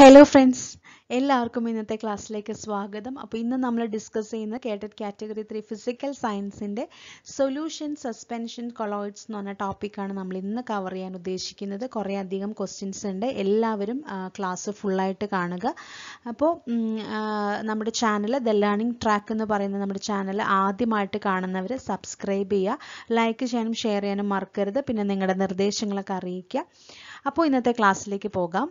Hello friends എല്ലാവർക്കും ഇന്നത്തെ ക്ലാസ്സിലേക്ക് സ്വാഗതം അപ്പോൾ ഇന്ന് നമ്മൾ ഡിസ്കസ് ചെയ്യുന്ന കേട്ടറ്റ് കാറ്റഗറി ത്രീ ഫിസിക്കൽ സയൻസിൻ്റെ സൊല്യൂഷൻ സസ്പെൻഷൻ കൊളോയിഡ്സ് എന്ന് പറഞ്ഞ ടോപ്പിക്കാണ് നമ്മൾ ഇന്ന് കവർ ചെയ്യാൻ ഉദ്ദേശിക്കുന്നത് കുറേ അധികം ക്വസ്റ്റ്യൻസ് ഉണ്ട് എല്ലാവരും ക്ലാസ് ഫുള്ളായിട്ട് കാണുക അപ്പോൾ നമ്മുടെ ചാനൽ ദ ലേണിംഗ് ട്രാക്ക് എന്ന് പറയുന്ന നമ്മുടെ ചാനൽ ആദ്യമായിട്ട് കാണുന്നവർ സബ്സ്ക്രൈബ് ചെയ്യുക ലൈക്ക് ചെയ്യാനും ഷെയർ ചെയ്യാനും മറക്കരുത് പിന്നെ നിങ്ങളുടെ നിർദ്ദേശങ്ങളൊക്കെ അറിയിക്കുക അപ്പോൾ ഇന്നത്തെ ക്ലാസ്സിലേക്ക് പോകാം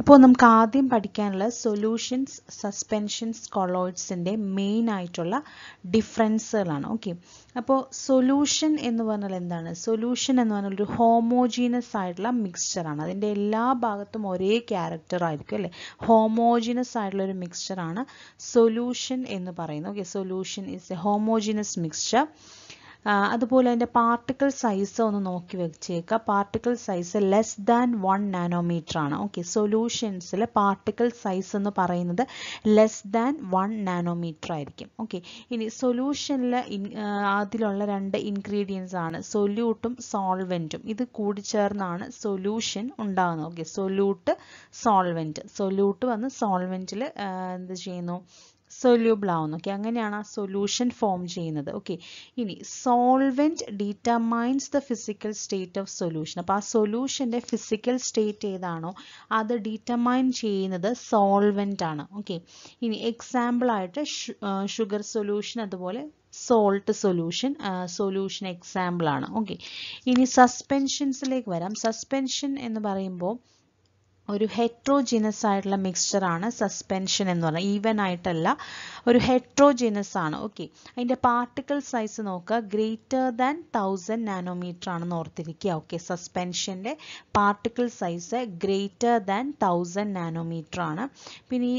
അപ്പോൾ നമുക്ക് ആദ്യം പഠിക്കാനുള്ള സൊല്യൂഷൻസ് സസ്പെൻഷൻസ് കൊളോയിഡ്സിൻ്റെ മെയിൻ ആയിട്ടുള്ള ഡിഫറൻസുകളാണ് ഓക്കെ അപ്പോൾ സൊല്യൂഷൻ എന്ന് പറഞ്ഞാൽ എന്താണ് സൊല്യൂഷൻ എന്ന് പറഞ്ഞാൽ ഒരു ഹോമോജീനസ് ആയിട്ടുള്ള മിക്സ്ചറാണ് അതിൻ്റെ എല്ലാ ഭാഗത്തും ഒരേ ക്യാരക്ടർ ആയിരിക്കും അല്ലേ ഹോമോജീനസ് ആയിട്ടുള്ള ഒരു മിക്സ്ചറാണ് സൊല്യൂഷൻ എന്ന് പറയുന്നത് okay solution is a homogeneous mixture അതുപോലെ അതിൻ്റെ പാർട്ടിക്കിൾ സൈസ് ഒന്ന് നോക്കി വെച്ചേക്കാം particle size less than one nanometre ആണ് ഓക്കെ സൊല്യൂഷൻസിൽ പാർട്ടിക്കിൾ സൈസ് എന്ന് പറയുന്നത് ലെസ് ദാൻ വൺ നാനോമീറ്റർ ആയിരിക്കും ഓക്കെ ഇനി സൊല്യൂഷനിൽ അതിലുള്ള രണ്ട് ഇൻഗ്രീഡിയൻസ് ആണ് സൊല്യൂട്ടും സോൾവെൻറ്റും ഇത് കൂടിച്ചേർന്നാണ് സൊല്യൂഷൻ ഉണ്ടാകുന്നത് ഓക്കെ സൊല്യൂട്ട് സോൾവെൻറ്റ് സൊല്യൂട്ട് വന്ന് സോൾവെൻറ്റിൽ എന്ത് ചെയ്യുന്നു സൊല്യൂബിൾ ആവുന്നു ഓക്കെ അങ്ങനെയാണ് ആ സൊല്യൂഷൻ ഫോം ചെയ്യുന്നത് ഓക്കെ ഇനി solvent determines the physical state of solution അപ്പോൾ ആ സൊല്യൂഷൻ്റെ ഫിസിക്കൽ സ്റ്റേറ്റ് ഏതാണോ അത് ഡിറ്റർമൈൻ ചെയ്യുന്നത് സോൾവെൻ്റ് ആണ് ഓക്കെ ഇനി എക്സാമ്പിളായിട്ട് ഷുഗർ സൊല്യൂഷൻ അതുപോലെ സോൾട്ട് സൊല്യൂഷൻ സൊല്യൂഷൻ എക്സാമ്പിളാണ് ഓക്കെ ഇനി സസ്പെൻഷൻസിലേക്ക് വരാം സസ്പെൻഷൻ എന്ന് പറയുമ്പോൾ ഒരു ഹെട്രോജിനസ് ആയിട്ടുള്ള മിക്സ്ചറാണ് സസ്പെൻഷൻ എന്ന് പറയുന്നത് ഈവൻ ആയിട്ടല്ല ഒരു ഹെട്രോജിനസ് ആണ് ഓക്കെ അതിൻ്റെ പാർട്ടിക്കിൾ സൈസ് നോക്കുക ഗ്രേറ്റർ ദാൻ തൗസൻഡ് നാനോമീറ്റർ ആണെന്ന് ഓർത്തിരിക്കുക ഓക്കെ സസ്പെൻഷൻ്റെ particle size greater than thousand nanometre ആണ് പിന്നെ ഈ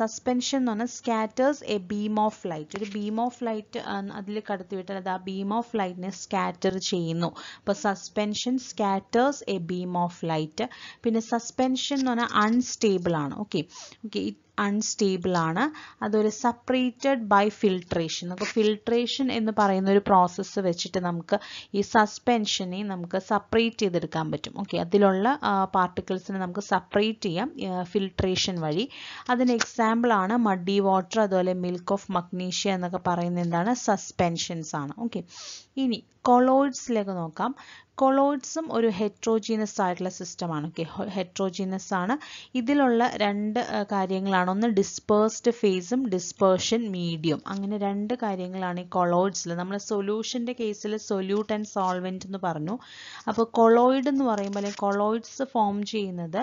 സസ്പെൻഷൻ എന്ന് പറഞ്ഞാൽ scatters a beam of light ഒരു ബീം ഓഫ് ലൈറ്റ് അതിൽ കടത്തിവിട്ടാൽ അത് ആ ബീം ഓഫ് ലൈറ്റിനെ സ്കാറ്റർ ചെയ്യുന്നു അപ്പോൾ suspension scatters a beam of light പിന്നെ സസ്പെൻഷൻ ടെൻഷൻ എന്ന് പറഞ്ഞാൽ അൺസ്റ്റേബിൾ ആണ് ഓക്കെ ഓക്കെ അൺസ്റ്റേബിൾ ആണ് അതൊരു സപ്പറേറ്റഡ് ബൈ ഫിൽട്രേഷൻ നമുക്ക് ഫിൽട്രേഷൻ എന്ന് പറയുന്ന ഒരു പ്രോസസ്സ് വെച്ചിട്ട് നമുക്ക് ഈ സസ്പെൻഷനെ നമുക്ക് സെപ്പറേറ്റ് ചെയ്തെടുക്കാൻ പറ്റും ഓക്കെ അതിലുള്ള പാർട്ടിക്കിൾസിനെ നമുക്ക് സെപ്പറേറ്റ് ചെയ്യാം ഫിൽട്രേഷൻ വഴി അതിന് എക്സാമ്പിൾ ആണ് മഡി വാട്ടർ അതുപോലെ മിൽക്ക് ഓഫ് മഗ്നീഷ്യ എന്നൊക്കെ പറയുന്ന എന്താണ് സസ്പെൻഷൻസ് ആണ് ഓക്കെ ഇനി കൊളോയിഡ്സിലേക്ക് നോക്കാം കൊളോയിഡ്സും ഒരു ഹെട്രോജീനസ് ആയിട്ടുള്ള സിസ്റ്റമാണ് ഓക്കെ ഹെട്രോജീനസ് ആണ് ഇതിലുള്ള രണ്ട് കാര്യങ്ങളാണ് എന്താണ് ഒന്ന് ഡിസ്പേഴ്സ്ഡ് ഫേസും ഡിസ്പേർഷൻ മീഡിയം അങ്ങനെ രണ്ട് കാര്യങ്ങളാണ് ഈ കൊളോയിഡ്സിൽ നമ്മൾ സൊല്യൂഷൻ്റെ കേസിൽ സൊല്യൂട്ട് ആൻഡ് സോൾവെൻറ്റ് എന്ന് പറഞ്ഞു അപ്പോൾ കൊളോയിഡ് എന്ന് പറയുമ്പോൾ അല്ലെങ്കിൽ കൊളോയിഡ്സ് ഫോം ചെയ്യുന്നത്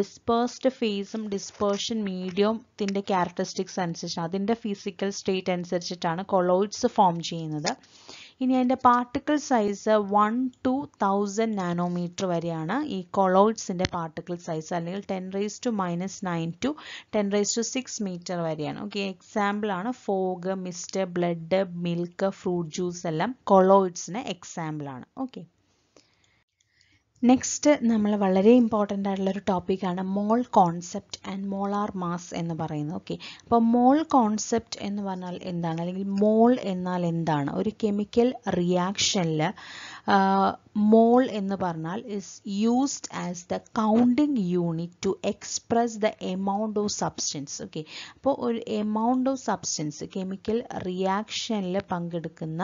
ഡിസ്പേഴ്സ്ഡ് ഫേസും ഡിസ്പേർഷൻ മീഡിയത്തിൻ്റെ ക്യാരക്ടറിസ്റ്റിക്സ് അനുസരിച്ച് അതിൻ്റെ ഫിസിക്കൽ സ്റ്റേറ്റ് അനുസരിച്ചിട്ടാണ് കൊളോയിഡ്സ് ഫോം ചെയ്യുന്നത് ഇനി അതിൻ്റെ particle size one to thousand nanometre വരെയാണ് ഈ കൊളോയിഡ്സിൻ്റെ പാർട്ടിക്കിൾ സൈസ് അല്ലെങ്കിൽ ten raise to minus nine to ten raise to six metre വരെയാണ് ഓക്കെ എക്സാമ്പിളാണ് fog mist blood milk fruit juice എല്ലാം കൊളോയിഡ്സിന് എക്സാമ്പിളാണ് ഓക്കെ നെക്സ്റ്റ് നമ്മൾ വളരെ ഇമ്പോർട്ടൻ്റ് ഒരു ടോപ്പിക്കാണ് mole concept and molar mass എന്ന് പറയുന്നത് ഓക്കെ അപ്പോൾ മോൾ കോൺസെപ്റ്റ് എന്ന് പറഞ്ഞാൽ എന്താണ് അല്ലെങ്കിൽ മോൾ എന്നാൽ എന്താണ് ഒരു കെമിക്കൽ റിയാക്ഷനിൽ മോൾ എന്ന് പറഞ്ഞാൽ is used as the counting unit to express the amount of substance okay അപ്പോൾ ഒരു എമൗണ്ട് ഓഫ് സബ്സ്റ്റൻസ് കെമിക്കൽ റിയാക്ഷനിൽ പങ്കെടുക്കുന്ന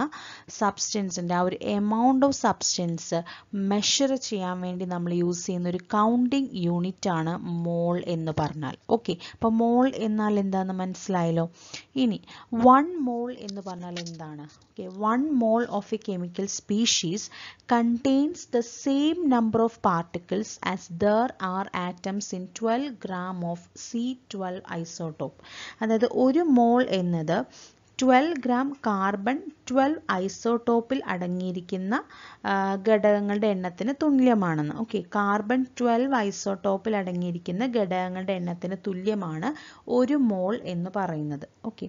സബ്സ്റ്റൻസിൻ്റെ ആ ഒരു എമൗണ്ട് ഓഫ് സബ്സ്റ്റൻസ് മെഷർ ചെയ്യാൻ വേണ്ടി നമ്മൾ യൂസ് ചെയ്യുന്ന ഒരു കൗണ്ടിങ് യൂണിറ്റ് ആണ് മോൾ എന്ന് പറഞ്ഞാൽ ഓക്കെ അപ്പോൾ മോൾ എന്നാൽ എന്താണെന്ന് മനസ്സിലായല്ലോ ഇനി വൺ മോൾ എന്ന് പറഞ്ഞാൽ എന്താണ് okay one mole of a chemical species con contains the same number of particles as there are atoms in 12 gram of C12 isotope. അതായത് ഒരു മോൾ എന്നത് ട്വൽവ് ഗ്രാം കാർബൺ ട്വൽവ് ഐസോട്ടോപ്പിൽ അടങ്ങിയിരിക്കുന്ന ഘടകങ്ങളുടെ എണ്ണത്തിന് തുല്യമാണെന്ന് ഓക്കെ കാർബൺ ട്വൽവ് ഐസോട്ടോപ്പിൽ അടങ്ങിയിരിക്കുന്ന ഘടകങ്ങളുടെ എണ്ണത്തിന് തുല്യമാണ് ഒരു മോൾ എന്ന് പറയുന്നത് ഓക്കെ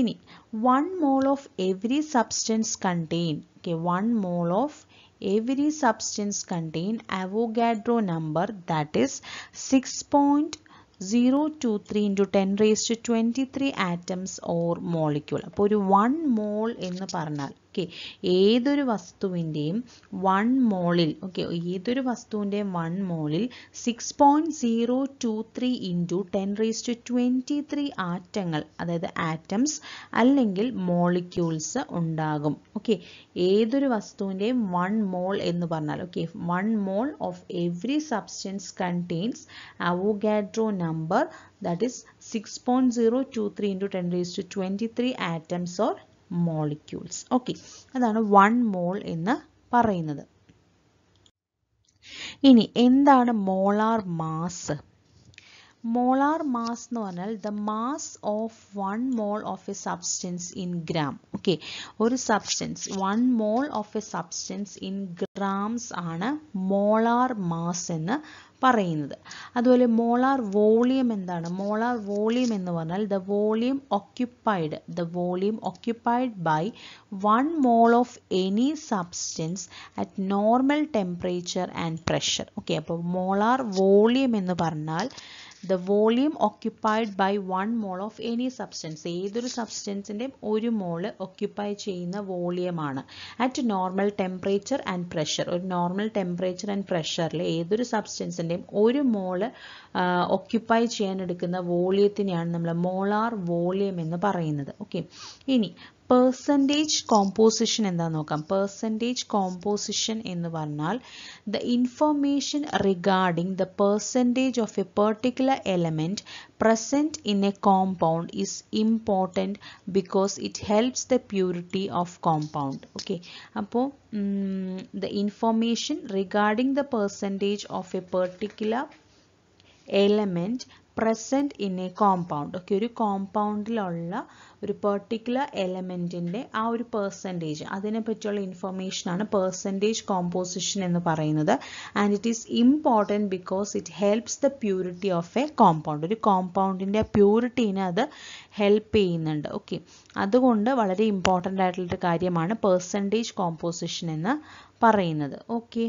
ഇനി one mole of every substance contain okay one mole of every substance contain Avogadro number that is 6.023 into 10 raised to 23 atoms or molecule. appo ഒരു 1 mole ennu parnal ഓക്കെ ഏതൊരു വസ്തുവിൻ്റെയും വൺ മോളിൽ ഓക്കെ ഏതൊരു വസ്തുവിൻ്റെയും one മോളിൽ six point zero two three into ten raise to twenty three ആറ്റങ്ങൾ അതായത് atoms അല്ലെങ്കിൽ മോളിക്യൂൾസ് ഉണ്ടാകും ഓക്കെ ഏതൊരു വസ്തുവിൻ്റെയും വൺ മോൾ എന്ന് പറഞ്ഞാൽ okay one mole of every substance contains Avogadro number that is six point zero two three into ten raise to twenty three atoms or molecules okay അതാണ് one mole എന്ന് പറയുന്നത് ഇനി എന്താണ് molar mass molar mass എന്ന് പറഞ്ഞാൽ the mass of one mole of a substance in gram okay ഒരു substance one mole of a substance in grams ആണ് molar mass എന്ന് പറയുന്നത് അതുപോലെ മോളാർ വോളിയം എന്താണ് മോളാർ വോളിയം എന്ന് പറഞ്ഞാൽ the volume occupied the volume occupied by one mole of any substance at normal temperature and pressure okay അപ്പോൾ molar volume എന്ന് പറഞ്ഞാൽ the volume occupied by one mole of any substance ഏതൊരു സബ്സ്റ്റൻസിൻ്റെയും ഒരു mole occupy ചെയ്യുന്ന വോളിയമാണ് at normal temperature and pressure ഒരു normal temperature and പ്രഷറിൽ ഏതൊരു സബ്സ്റ്റൻസിൻ്റെയും ഒരു മോള് ഓക്യുപ്പൈ ചെയ്യാൻ എടുക്കുന്ന വോളിയത്തിനെയാണ് നമ്മൾ മോളാർ വോളിയം എന്ന് പറയുന്നത് ഓക്കെ ഇനി പേഴ്സൻറ്റേജ് കോമ്പോസിഷൻ എന്താ നോക്കാം പേഴ്സൻറ്റേജ് കോമ്പോസിഷൻ എന്ന് പറഞ്ഞാൽ the information regarding the percentage of a particular element present in a compound is important because it helps the purity of compound okay അപ്പോൾ the information regarding the percentage of a particular element present in a compound okay ഒരു കോമ്പൗണ്ടിലുള്ള ഒരു particular എലമെൻറ്റിൻ്റെ ആ ഒരു percentage അതിനെപ്പറ്റിയുള്ള ഇൻഫർമേഷനാണ് percentage composition എന്ന് പറയുന്നത് and it is important because it helps the purity of a compound ഒരു കോമ്പൗണ്ടിൻ്റെ പ്യൂരിറ്റീനെ അത് ഹെൽപ്പ് ചെയ്യുന്നുണ്ട് ഓക്കെ അതുകൊണ്ട് വളരെ ഇമ്പോർട്ടൻ്റ് ആയിട്ടുള്ളൊരു കാര്യമാണ് പെർസെൻറ്റേജ് കോമ്പോസിഷൻ എന്ന് പറയുന്നത് okay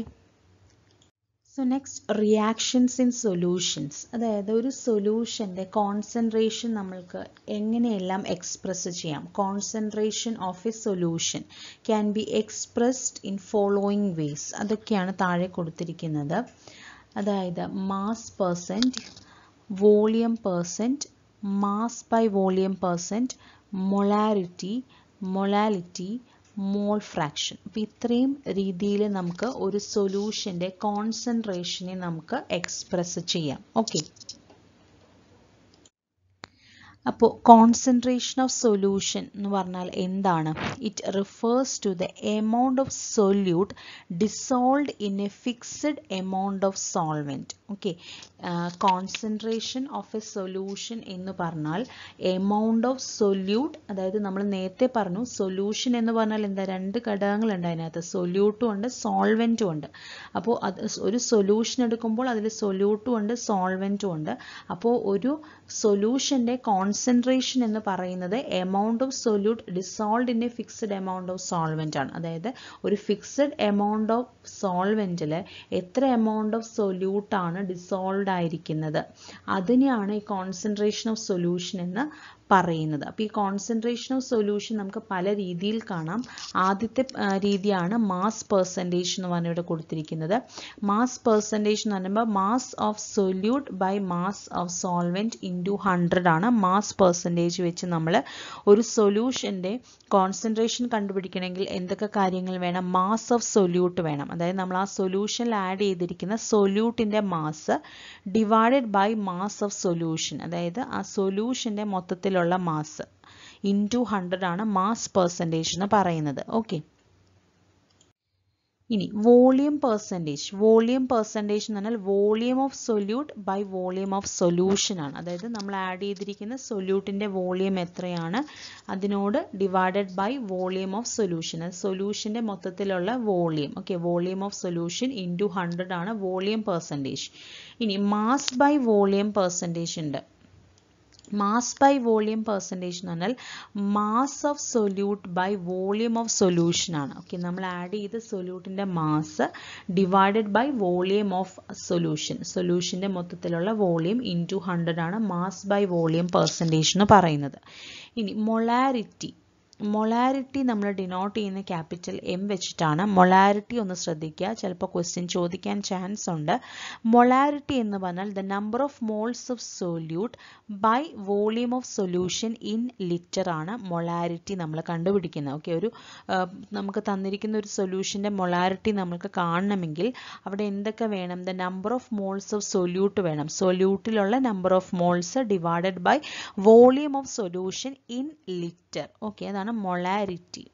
so next reactions in solutions അതായത് ഒരു സൊല്യൂഷൻ്റെ കോൺസെൻട്രേഷൻ നമ്മൾക്ക് എങ്ങനെയെല്ലാം എക്സ്പ്രസ് ചെയ്യാം concentration of a solution can be expressed in following ways അതൊക്കെയാണ് താഴെ കൊടുത്തിരിക്കുന്നത് അതായത് mass percent volume percent mass by volume percent molarity molality mole fraction അപ്പോൾ ഇത്രയും രീതിയിൽ നമുക്ക് ഒരു സൊല്യൂഷൻ്റെ കോൺസെൻട്രേഷനെ നമുക്ക് എക്സ്പ്രസ് ചെയ്യാം ഓക്കെ അപ്പോൾ കോൺസെൻട്രേഷൻ ഓഫ് സൊല്യൂഷൻ എന്ന് പറഞ്ഞാൽ എന്താണ് it refers to the amount of solute dissolve in a fixed amount of solvent okay concentration of a solution എന്ന് പറഞ്ഞാൽ എമൗണ്ട് ഓഫ് സൊല്യൂട്ട് അതായത് നമ്മൾ നേരത്തെ പറഞ്ഞു സൊല്യൂഷൻ എന്ന് പറഞ്ഞാൽ എന്താ രണ്ട് ഘടകങ്ങളുണ്ട് അതിനകത്ത് സൊല്യൂട്ടും ഉണ്ട് സോൾവെൻറ്റും ഉണ്ട് അപ്പോൾ അത് ഒരു സൊല്യൂഷൻ എടുക്കുമ്പോൾ അതിൽ സൊല്യൂട്ടും ഉണ്ട് സോൾവെൻറ്റും ഉണ്ട് അപ്പോൾ ഒരു സൊല്യൂഷൻ്റെ കോൺസെൻട്രേഷൻ എന്ന് പറയുന്നത് amount of solute dissolved in a fixed amount of solvent ആണ് അതായത് ഒരു ഫിക്സഡ് എമൗണ്ട് ഓഫ് സോൾവെൻറ്റിൽ എത്ര എമൗണ്ട് ഓഫ് സൊല്യൂട്ടാണ് ഡിസോൾവ് ആയിരിക്കുന്നത് അതിനെയാണ് ഈ കോൺസെൻട്രേഷൻ ഓഫ് സൊല്യൂഷൻ എന്ന് പറയുന്നത് അപ്പോൾ ഈ കോൺസെൻട്രേഷൻ ഓഫ് സൊല്യൂഷൻ നമുക്ക് പല രീതിയിൽ കാണാം ആദ്യത്തെ രീതിയാണ് മാസ് പെർസെൻറ്റേജ് എന്ന് പറഞ്ഞാൽ ഇവിടെ കൊടുത്തിരിക്കുന്നത് മാസ് പെർസെൻറ്റേജ് എന്ന് പറയുമ്പോൾ mass of solute by mass of solvent into hundred ആണ് മാസ് പെർസെൻറ്റേജ് വെച്ച് നമ്മൾ ഒരു സൊല്യൂഷൻ്റെ കോൺസെൻട്രേഷൻ കണ്ടുപിടിക്കണമെങ്കിൽ എന്തൊക്കെ കാര്യങ്ങൾ വേണം മാസ് ഓഫ് സൊല്യൂട്ട് വേണം അതായത് നമ്മൾ ആ സൊല്യൂഷനിൽ ആഡ് ചെയ്തിരിക്കുന്ന സൊല്യൂട്ടിൻ്റെ mass divided by mass of solution അതായത് ആ സൊല്യൂഷൻ്റെ മൊത്തത്തിലുള്ള ഉള്ള മാസ് ഇൻ ടു ഹൺഡ്രഡ് ആണ് മാസ് പെർസെൻറ്റേജ് എന്ന് പറയുന്നത് ഓക്കെ ഇനി വോളിയം പെർസെൻറ്റേജ് വോളിയം പെർസെൻറ്റേജ് എന്ന് പറഞ്ഞാൽ volume of solute by volume of solution ആണ് അതായത് നമ്മൾ ആഡ് ചെയ്തിരിക്കുന്ന സൊല്യൂട്ടിൻ്റെ വോളിയം എത്രയാണ് അതിനോട് divided by volume of solution അത് സൊല്യൂഷൻ്റെ മൊത്തത്തിലുള്ള volume okay volume of solution into hundred ആണ് വോളിയം പെർസെൻറ്റേജ് ഇനി മാസ് ബൈ വോളിയം പെർസെൻറ്റേജ് ഉണ്ട് മാസ് ബൈ വോളിയം പെർസെൻറ്റേജ് എന്ന് പറഞ്ഞാൽ mass of solute by volume of solution ആണ് ഓക്കെ നമ്മൾ ആഡ് ചെയ്ത സൊല്യൂട്ടിൻ്റെ mass divided by volume of solution സൊല്യൂഷൻ്റെ മൊത്തത്തിലുള്ള വോളിയം ഇൻ ടു ഹൺഡ്രഡ് ആണ് മാസ് ബൈ വോളിയം പെർസെൻറ്റേജ് എന്ന് പറയുന്നത് ഇനി മൊളാരിറ്റി മൊളാരിറ്റി നമ്മൾ ഡിനോട്ട് ചെയ്യുന്ന ക്യാപിറ്റൽ എം വെച്ചിട്ടാണ് മൊളാരിറ്റി ഒന്ന് ശ്രദ്ധിക്കുക ചിലപ്പോൾ ക്വസ്റ്റ്യൻ ചോദിക്കാൻ ചാൻസ് ഉണ്ട് മൊളാരിറ്റി എന്ന് പറഞ്ഞാൽ the number of moles of solute by volume of solution in litre ആണ് മൊളാരിറ്റി നമ്മൾ കണ്ടുപിടിക്കുന്നത് ഓക്കെ ഒരു നമുക്ക് തന്നിരിക്കുന്ന ഒരു സൊല്യൂഷൻ്റെ മൊളാരിറ്റി നമുക്ക് കാണണമെങ്കിൽ അവിടെ എന്തൊക്കെ വേണം the number of moles of solute വേണം സൊല്യൂട്ടിലുള്ള number of moles divided by volume of solution in litre okay അതാണ് മൊളാരിറ്റി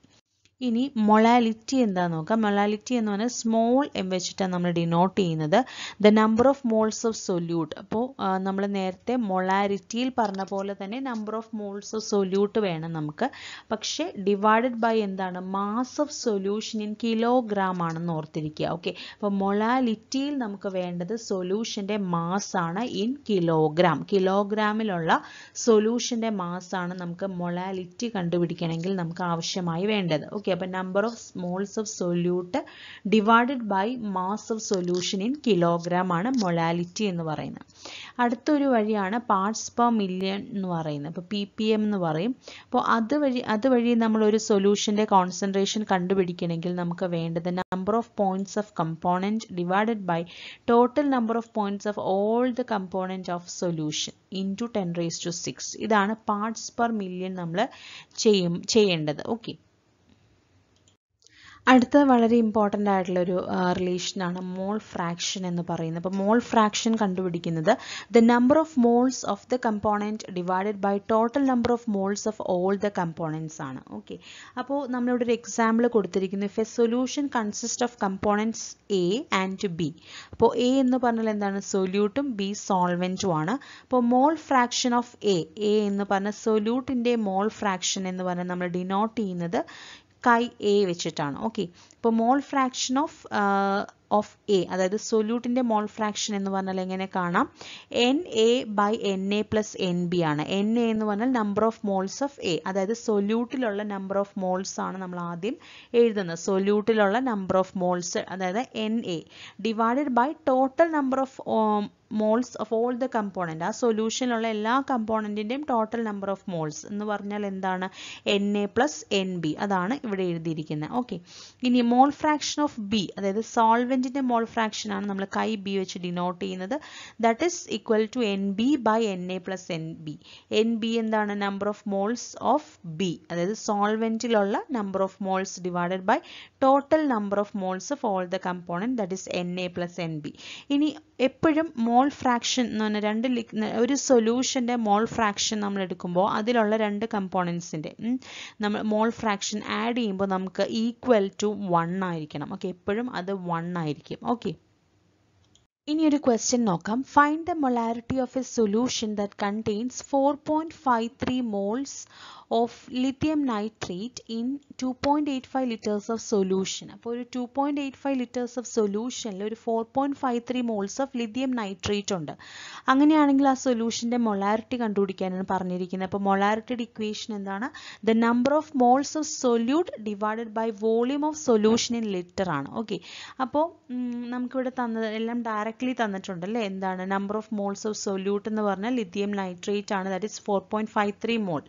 ഇനി മൊളാലിറ്റി എന്താ നോക്കാം മൊളാലിറ്റി എന്ന് പറഞ്ഞാൽ സ്മോൾ എം വെച്ചിട്ടാണ് നമ്മൾ ഡിനോട്ട് ചെയ്യുന്നത് the number of moles of solute അപ്പോൾ നമ്മൾ നേരത്തെ മൊളാലിറ്റിയിൽ പറഞ്ഞ പോലെ തന്നെ number of moles of solute വേണം നമുക്ക് പക്ഷേ ഡിവൈഡഡ് ബൈ എന്താണ് mass of solution in kilogram ആണെന്ന് ഓർത്തിരിക്കുക ഓക്കെ അപ്പോൾ മൊളാലിറ്റിയിൽ നമുക്ക് വേണ്ടത് സൊല്യൂഷൻ്റെ ആണ് ഇൻ കിലോഗ്രാം കിലോഗ്രാമിലുള്ള സൊല്യൂഷൻ്റെ ആണ് നമുക്ക് മൊളാലിറ്റി കണ്ടുപിടിക്കണമെങ്കിൽ നമുക്ക് ആവശ്യമായി വേണ്ടത് ഓക്കെ ഓക്കെ അപ്പം number of moles of solute divided by mass of solution in kilogram ആണ് മൊളാലിറ്റി എന്ന് പറയുന്നത് അടുത്തൊരു വഴിയാണ് പാർട്സ് പെർ മില്യൺ എന്ന് പറയുന്നത് അപ്പോൾ പി പി എം എന്ന് പറയും അപ്പോൾ അതുവഴി അതുവഴി നമ്മളൊരു സൊല്യൂഷൻ്റെ കോൺസെൻട്രേഷൻ കണ്ടുപിടിക്കണമെങ്കിൽ നമുക്ക് വേണ്ടത് number of points of component divided by total number of points of all the component of solution into ten raise to six ഇതാണ് പാർട്സ് പെർ മില്യൺ നമ്മൾ ചെയ്യും ചെയ്യേണ്ടത് ഓക്കെ അടുത്ത വളരെ ഇമ്പോർട്ടൻ്റ് ആയിട്ടുള്ളൊരു റിലേഷനാണ് മോൾ ഫ്രാക്ഷൻ എന്ന് പറയുന്നത് അപ്പോൾ മോൾ ഫ്രാക്ഷൻ കണ്ടുപിടിക്കുന്നത് the number of moles of the component divided by total number of moles of all the components ആണ് ഓക്കെ അപ്പോൾ നമ്മളിവിടെ ഒരു എക്സാമ്പിൾ കൊടുത്തിരിക്കുന്നു if a solution consist of components A and B അപ്പോൾ എ എന്ന് പറഞ്ഞാൽ എന്താണ് സൊല്യൂട്ടും ബി സോൾവെൻറ്റും ആണ് അപ്പോൾ mole fraction of A A എന്ന് പറഞ്ഞാൽ സൊല്യൂട്ടിൻ്റെ മോൾ ഫ്രാക്ഷൻ എന്ന് പറഞ്ഞാൽ നമ്മൾ ഡിനോട്ട് ചെയ്യുന്നത് കൈ എ വെച്ചിട്ടാണ് ഓക്കെ ഇപ്പോൾ mole fraction of of A അതായത് സൊല്യൂട്ടിൻ്റെ മോൾ ഫ്രാക്ഷൻ എന്ന് പറഞ്ഞാൽ എങ്ങനെ കാണാം N A by N A plus N B ആണ് എൻ എ എന്ന് പറഞ്ഞാൽ number of moles of A അതായത് സൊല്യൂട്ടിലുള്ള നമ്പർ ഓഫ് മോൾസ് ആണ് നമ്മൾ ആദ്യം എഴുതുന്നത് സൊല്യൂട്ടിലുള്ള നമ്പർ ഓഫ് മോൾസ് അതായത് N A divided by total number of moles of all the component ആ സൊല്യൂഷനിലുള്ള എല്ലാ കമ്പോണൻറ്റിൻ്റെയും ടോട്ടൽ നമ്പർ ഓഫ് മോൾസ് എന്ന് പറഞ്ഞാൽ എന്താണ് N A plus N B അതാണ് ഇവിടെ എഴുതിയിരിക്കുന്നത് ഓക്കെ ഇനി മോൾ ഫ്രാക്ഷൻ ഓഫ് ബി അതായത് സോൾവെൻറ്റിൻ്റെ മോൾ ഫ്രാക്ഷൻ ആണ് നമ്മൾ കൈ ബി വെച്ച് ഡിനോട്ട് ചെയ്യുന്നത് that is equal to N B by N A plus N B N B എന്താണ് number of moles of B അതായത് സോൾവെൻറ്റിലുള്ള number of moles divided by total number of moles of all the component that is N A plus N B ഇനി എപ്പോഴും മോൾ മോൾ ഫ്രാക്ഷൻ എന്ന് പറഞ്ഞാൽ രണ്ട് ഒരു സൊല്യൂഷൻ്റെ മോൾ ഫ്രാക്ഷൻ നമ്മൾ എടുക്കുമ്പോൾ അതിലുള്ള രണ്ട് കമ്പോണൻസിൻ്റെ നമ്മൾ മോൾ ഫ്രാക്ഷൻ ആഡ് ചെയ്യുമ്പോൾ നമുക്ക് ഈക്വൽ ടു വൺ ആയിരിക്കണം ഓക്കെ എപ്പോഴും അത് വൺ ആയിരിക്കും ഓക്കെ ഇനി ഒരു ക്വസ്റ്റ്യൻ നോക്കാം find the molarity of a solution that contains four point five three moles of lithium nitrate in two point eight five litres of solution അപ്പോൾ ഒരു two point eight five litres of സൊല്യൂഷനിൽ ഒരു four point five three moles of lithium nitrate ഉണ്ട് അങ്ങനെയാണെങ്കിൽ ആ സൊല്യൂഷൻ്റെ മൊളാരിറ്റി കണ്ടുപിടിക്കാനാണ് പറഞ്ഞിരിക്കുന്നത് അപ്പോൾ മൊളാരിറ്റിയുടെ ഇക്വേഷൻ എന്താണ് the number of moles of solute divided by volume of solution in litre ആണ് ഓക്കെ അപ്പോൾ നമുക്കിവിടെ തന്നത് എല്ലാം ഡയറക്റ്റ് കറക്റ്റ്ലി അല്ലേ എന്താണ് number of moles of solute എന്ന് പറഞ്ഞാൽ ലിഥിയം നൈട്രേറ്റ് ആണ് that is four point five three mole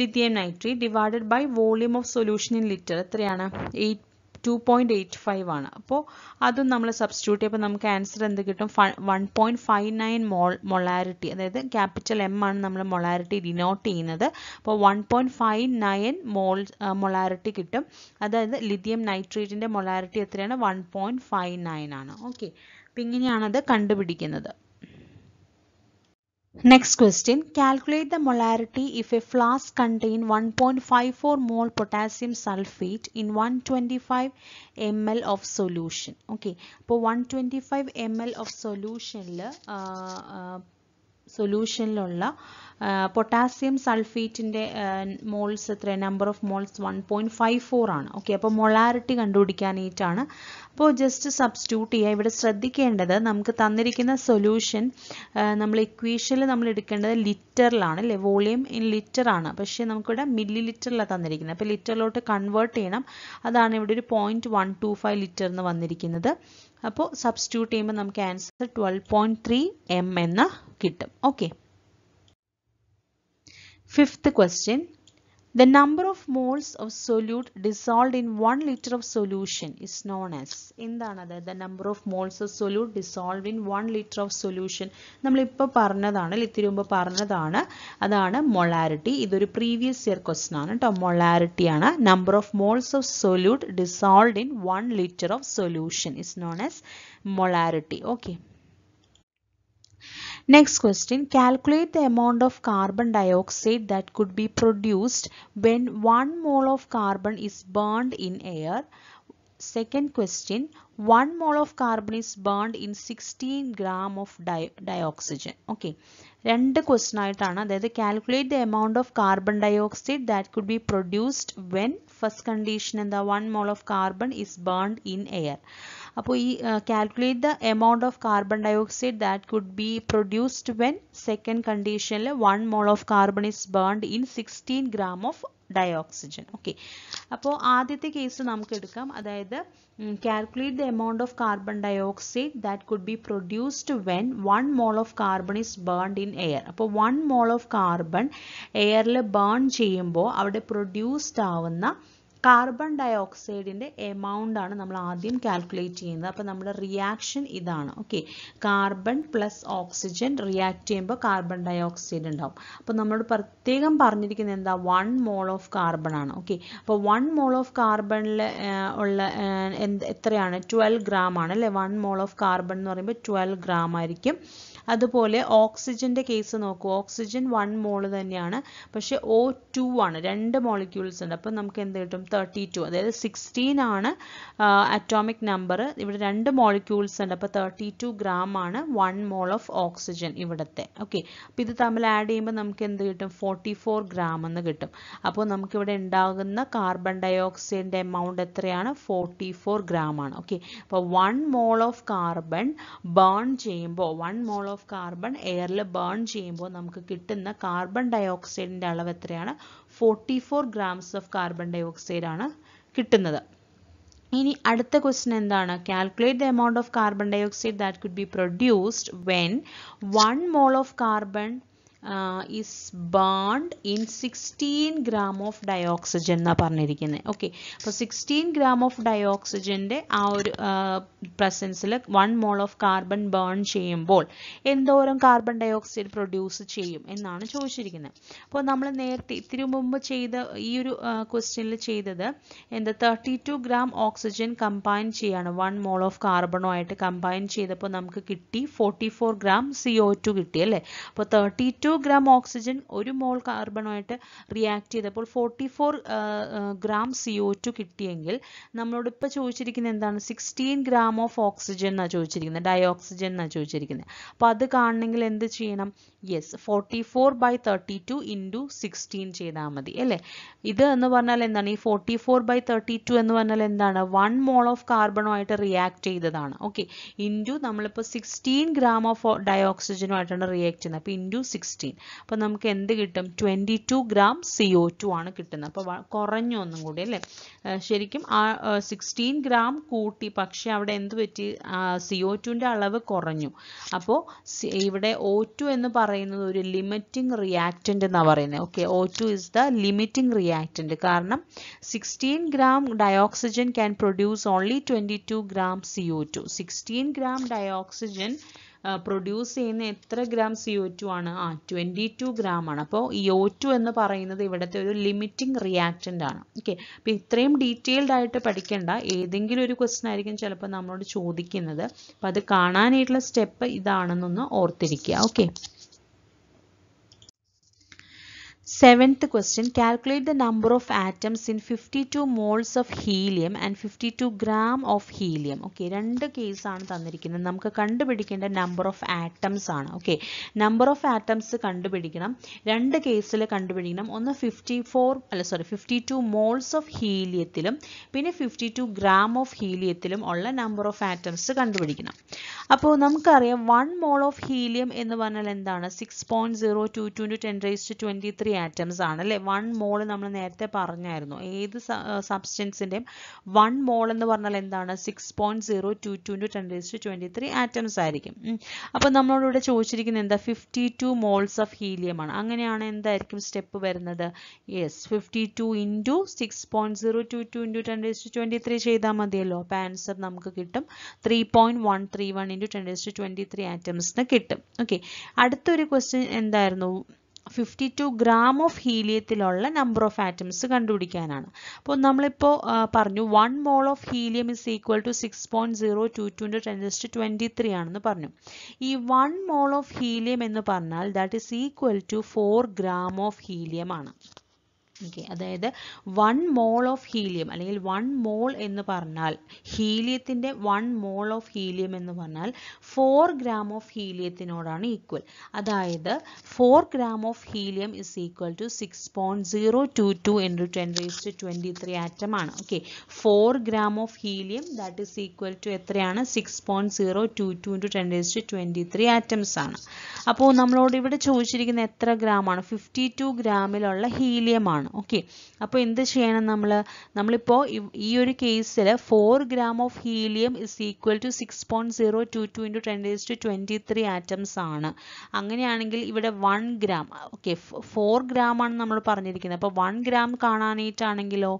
lithium nitrate divided by volume of solution in litre എത്രയാണ് eight two point eight five ആണ് അപ്പോൾ അതും നമ്മൾ സബ്സ്റ്റിറ്റ്യൂട്ട് ചെയ്യുമ്പോൾ നമുക്ക് ആൻസർ എന്ത് കിട്ടും one point five nine mole molarity അതായത് ക്യാപിറ്റൽ എം ആണ് നമ്മൾ മൊളാരിറ്റി ഡിനോട്ട് ചെയ്യുന്നത് അപ്പോൾ one point five nine mole molarity കിട്ടും അതായത് ലിഥിയം നൈട്രേറ്റിൻ്റെ മൊളാരിറ്റി എത്രയാണ് വൺ പോയിന്റ് ഫൈവ് നയൻ ആണ് ഓക്കെ അപ്പം ഇങ്ങനെയാണത് കണ്ടുപിടിക്കുന്നത് next question calculate the molarity if a flask contain one point five four mole potassium sulphate in one twenty five M L of solution okay അപ്പോൾ one twenty five M L of സൊല്യൂഷനിൽ സൊല്യൂഷനിലുള്ള potassium സൾഫേറ്റിൻ്റെ moles എത്ര number of moles one point five four ആണ് okay അപ്പോൾ molarity കണ്ടുപിടിക്കാനായിട്ടാണ് അപ്പോൾ just substitute ചെയ്യുക ഇവിടെ ശ്രദ്ധിക്കേണ്ടത് നമുക്ക് തന്നിരിക്കുന്ന സൊല്യൂഷൻ നമ്മൾ ഇക്വേഷനിൽ നമ്മൾ എടുക്കേണ്ടത് ലിറ്ററിലാണ് അല്ലേ വോളിയം ഇൻ ലിറ്റർ ആണ് പക്ഷേ നമുക്കിവിടെ മില്ലി ലിറ്ററിലാണ് തന്നിരിക്കുന്നത് അപ്പോൾ ലിറ്ററിലോട്ട് കൺവേർട്ട് ചെയ്യണം അതാണ് ഇവിടെ ഒരു point one two five litre എന്ന് വന്നിരിക്കുന്നത് അപ്പോൾ സബ്സ്റ്റിറ്റ്യൂട്ട് ചെയ്യുമ്പോൾ നമുക്ക് answer twelve point three M എന്ന് കിട്ടും okay Fifth question. The number of moles of solute dissolved in 1 liter of solution is known as in the another the number of moles of solute dissolved in 1 liter of solution. Namli ippa parnadana lithium parnadana adana molarity. Idhuri previous year question to molarity ana number of moles of solute dissolved in 1 liter of solution is known as molarity. Okay. Next question, calculate the amount of carbon dioxide that could be produced when one mole of carbon is burned in air. Second question, one mole of carbon is burned in 16 gram of di dioxygen. Okay. രണ്ട് question ആയിട്ടാണ് calculate the amount of carbon dioxide that could be produced when first condition condition the one mole of carbon is burned in air. അപ്പോൾ ഈ calculate the amount of carbon dioxide that could be produced when second കണ്ടീഷനിൽ one mole of carbon is burned in sixteen gram of dioxygen okay അപ്പോൾ ആദ്യത്തെ case നമുക്ക് എടുക്കാം അതായത് calculate the amount of carbon dioxide that could be produced when one mole of carbon is burned in air അപ്പോൾ one mole of carbon എയറിൽ burn ചെയ്യുമ്പോൾ അവിടെ produced ആവുന്ന കാർബൺ ഡയോക്സൈഡിൻ്റെ എമൗണ്ട് ആണ് നമ്മൾ ആദ്യം കാൽക്കുലേറ്റ് ചെയ്യുന്നത് അപ്പോൾ നമ്മുടെ റിയാക്ഷൻ ഇതാണ് okay carbon plus oxygen react ചെയ്യുമ്പോൾ കാർബൺ ഡയോക്സൈഡ് ഉണ്ടാവും അപ്പോൾ നമ്മളോട് പ്രത്യേകം പറഞ്ഞിരിക്കുന്നത് എന്താ വൺ മോൾ ഓഫ് കാർബൺ ആണ് ഓക്കെ അപ്പോൾ വൺ മോൾ ഓഫ് കാർബണിൽ ഉള്ള എത്രയാണ് ട്വൽവ് ഗ്രാം ആണ് അല്ലേ വൺ മോൾ ഓഫ് കാർബൺ എന്ന് പറയുമ്പോൾ ട്വൽവ് ഗ്രാം ആയിരിക്കും അതുപോലെ ഓക്സിജൻ്റെ കേസ് നോക്കൂ ഓക്സിജൻ വൺ മോൾ തന്നെയാണ് പക്ഷേ ഒ ടു ആണ് രണ്ട് മോളിക്യൂൾസ് ഉണ്ട് അപ്പോൾ നമുക്ക് എന്ത് കിട്ടും തേർട്ടി ടു അതായത് സിക്സ്റ്റീൻ ആണ് അറ്റോമിക് നമ്പർ ഇവിടെ രണ്ട് മോളിക്യൂൾസ് ഉണ്ട് അപ്പോൾ തേർട്ടി ടു ഗ്രാം ആണ് വൺ മോൾ ഓഫ് ഓക്സിജൻ ഇവിടുത്തെ ഓക്കെ അപ്പോൾ ഇത് തമ്മിൽ ആഡ് ചെയ്യുമ്പോൾ നമുക്ക് എന്ത് കിട്ടും ഫോർട്ടി ഫോർ ഗ്രാം എന്ന് കിട്ടും അപ്പോൾ നമുക്കിവിടെ ഉണ്ടാകുന്ന കാർബൺ ഡയോക്സൈഡിൻ്റെ എമൗണ്ട് എത്രയാണ് ഫോർട്ടി ഫോർ ഗ്രാം ആണ് ഓക്കെ അപ്പോൾ one mole of carbon burn ചെയ്യുമ്പോൾ വൺ മോൾ ഓഫ് കാർബൺ എയറിൽ ബേൺ ചെയ്യുമ്പോൾ നമുക്ക് കിട്ടുന്ന കാർബൺ ഡയോക്സൈഡിൻ്റെ അളവ് എത്രയാണ് forty four grams of carbon dioxide ആണ് കിട്ടുന്നത് ഇനി അടുത്ത ക്വസ്റ്റ്യൻ എന്താണ് calculate the amount of carbon dioxide that could be produced when one mole of carbon is burned in sixteen gram of dioxygen എന്നാണ് പറഞ്ഞിരിക്കുന്നത് ഓക്കെ അപ്പോൾ സിക്സ്റ്റീൻ ഗ്രാം ഓഫ് ഡയോക്സിജൻ്റെ ആ ഒരു പ്രസൻസിൽ one mole of carbon burn ചെയ്യുമ്പോൾ എന്തോരം carbon dioxide produce ചെയ്യും എന്നാണ് ചോദിച്ചിരിക്കുന്നത് അപ്പോൾ നമ്മൾ നേരത്തെ ഇത്തിരി മുമ്പ് ചെയ്ത ഈ ഒരു ക്വസ്റ്റ്യനിൽ ചെയ്തത് എന്താ thirty two gram oxygen combine ചെയ്യാണ് വൺ മോൾ ഓഫ് കാർബണുമായിട്ട് കമ്പൈൻ ചെയ്തപ്പോൾ നമുക്ക് കിട്ടി forty four gram C O two കിട്ടി അല്ലേ അപ്പോൾ തേർട്ടി ടു ഒരു ഗ്രാം ഓക്സിജൻ ഒരു മോൾ കാർബണുമായിട്ട് റിയാക്ട് ചെയ്തപ്പോൾ forty four gram C O two കിട്ടിയെങ്കിൽ നമ്മളോട് ഇപ്പോൾ ചോദിച്ചിരിക്കുന്നത് എന്താണ് സിക്സ്റ്റീൻ ഗ്രാം ഓഫ് ഓക്സിജൻ എന്നാണ് ചോദിച്ചിരിക്കുന്നത് ഡയോക്സിജൻ എന്നാണ് ചോദിച്ചിരിക്കുന്നത് അപ്പോൾ അത് കാണണമെങ്കിൽ എന്ത് ചെയ്യണം yes forty four by thirty two into sixteen ചെയ്താൽ മതി അല്ലേ ഇത് എന്ന് പറഞ്ഞാൽ എന്താണ് ഈ forty four by thirty two എന്ന് പറഞ്ഞാൽ എന്താണ് വൺ മോൾ ഓഫ് കാർബണുമായിട്ട് റിയാക്ട് ചെയ്തതാണ് ഓക്കെ ഇൻറ്റു നമ്മളിപ്പോൾ സിക്സ്റ്റീൻ ഗ്രാം ഓഫ് ഡയോക്സിജനുമായിട്ടാണ് റിയാക്ട് ചെയ്യുന്നത് അപ്പോൾ ഇൻറ്റു സിക്സ്റ്റീൻ സിക്സ്റ്റീൻ അപ്പോൾ നമുക്ക് എന്ത് കിട്ടും twenty two gram C O two ആണ് കിട്ടുന്നത് അപ്പോൾ കുറഞ്ഞു ഒന്നും കൂടി അല്ലേ ശരിക്കും ആ സിക്സ്റ്റീൻ ഗ്രാം കൂട്ടി പക്ഷേ അവിടെ എന്ത് പറ്റി സി ഒ ടുവിൻ്റെ അളവ് കുറഞ്ഞു അപ്പോൾ ഇവിടെ ഒ ടു എന്ന് പറയുന്നത് ഒരു ലിമിറ്റിംഗ് റിയാക്റ്റൻ്റ് എന്നാണ് പറയുന്നത് okay O two is the limiting reactant കാരണം sixteen gram dioxygen can produce only twenty two gram C O two sixteen gram dioxygen produce ചെയ്യുന്ന എത്ര ഗ്രാം സി ഒ ടു ആണ് ആ ട്വൻറ്റി ടു ഗ്രാം ആണ് അപ്പോൾ ഈ ഒ ടു എന്ന് പറയുന്നത് ഇവിടുത്തെ ഒരു ലിമിറ്റിംഗ് റിയാക്റ്റൻ്റ് ആണ് ഓക്കെ അപ്പോൾ ഇത്രയും ഡീറ്റെയിൽഡ് ആയിട്ട് പഠിക്കേണ്ട ഏതെങ്കിലും ഒരു ക്വസ്റ്റൻ ആയിരിക്കും ചിലപ്പോൾ നമ്മളോട് ചോദിക്കുന്നത് അപ്പോൾ അത് കാണാനായിട്ടുള്ള സ്റ്റെപ്പ് ഇതാണെന്നൊന്ന് ഓർത്തിരിക്കുക okay seventh question calculate the number of atoms in fifty two moles of helium and fifty two gram of helium okay രണ്ട് കേസാണ് തന്നിരിക്കുന്നത് നമുക്ക് കണ്ടുപിടിക്കേണ്ട നമ്പർ ഓഫ് ആറ്റംസ് ആണ് ഓക്കെ നമ്പർ ഓഫ് ആറ്റംസ് കണ്ടുപിടിക്കണം രണ്ട് കേസിൽ കണ്ടുപിടിക്കണം ഒന്ന് ഫിഫ്റ്റി ഫോർ അല്ല sorry fifty two moles of ഹീലിയത്തിലും പിന്നെ ഫിഫ്റ്റി ടു ഗ്രാം ഓഫ് ഹീലിയത്തിലും ഉള്ള നമ്പർ ഓഫ് ആറ്റംസ് കണ്ടുപിടിക്കണം അപ്പോൾ നമുക്കറിയാം വൺ മോൾ ഓഫ് ഹീലിയം എന്ന് പറഞ്ഞാൽ എന്താണ് six point zero two two ten raise to twenty three atoms ആണ് അല്ലെ വൺ മോൾ നമ്മൾ നേരത്തെ പറഞ്ഞായിരുന്നു ഏത് സബ്സ്റ്റൻസിന്റെയും വൺ മോൾ എന്ന് പറഞ്ഞാൽ എന്താണ് six point zero two two into ten to twenty three atoms ആയിരിക്കും അപ്പൊ നമ്മളോട് ചോദിച്ചിരിക്കുന്നത് എന്താ fifty two moles of helium ആണ് അങ്ങനെയാണ് എന്തായിരിക്കും സ്റ്റെപ്പ് വരുന്നത് yes fifty two into six point zero two two into ten to twenty three ചെയ്താൽ മതിയല്ലോ അപ്പൊ ആൻസർ നമുക്ക് കിട്ടും three point one three one into ten to twenty three ആറ്റംസിന് കിട്ടും ഓക്കെ അടുത്തൊരു ക്വസ്റ്റ്യൻ എന്തായിരുന്നു fifty two gram of ഹീലിയത്തിലുള്ള number of atoms കണ്ടുപിടിക്കാനാണ് അപ്പോൾ നമ്മളിപ്പോൾ പറഞ്ഞു one mole of helium is equal to six point zero two ടുവിൻ്റെ ടെൻഡസ്റ്റ് ട്വൻറ്റി ത്രീ ആണെന്ന് പറഞ്ഞു ഈ വൺ മോൾ ഓഫ് ഹീലിയം എന്ന് പറഞ്ഞാൽ that is equal to four gram of helium ആണ് ഓക്കെ അതായത് വൺ മോൾ ഓഫ് ഹീലിയം അല്ലെങ്കിൽ വൺ മോൾ എന്ന് പറഞ്ഞാൽ ഹീലിയത്തിൻ്റെ വൺ മോൾ ഓഫ് ഹീലിയം എന്ന് പറഞ്ഞാൽ ഫോർ ഗ്രാം ഓഫ് ഹീലിയത്തിനോടാണ് ഈക്വൽ അതായത് four gram of helium is equal to six point zero two two two ten to twenty three ആണ് okay four gram of helium that is equal to എത്രയാണ് six point zero two two into ten to twenty three atoms ആണ് അപ്പോൾ നമ്മളോട് ഇവിടെ ചോദിച്ചിരിക്കുന്ന എത്ര ഗ്രാമാണ് fifty two ഗ്രാമിലുള്ള ഹീലിയമാണ് ഓക്കെ അപ്പോൾ എന്ത് ചെയ്യണം നമ്മൾ നമ്മളിപ്പോൾ ഈ ഒരു കേസിൽ four gram of helium is equal to six point zero two two into ten raise to twenty three atoms ആണ് അങ്ങനെയാണെങ്കിൽ ഇവിടെ one gram okay four gram ആണ് നമ്മൾ പറഞ്ഞിരിക്കുന്നത് അപ്പോൾ വൺ ഗ്രാം കാണാനായിട്ടാണെങ്കിലോ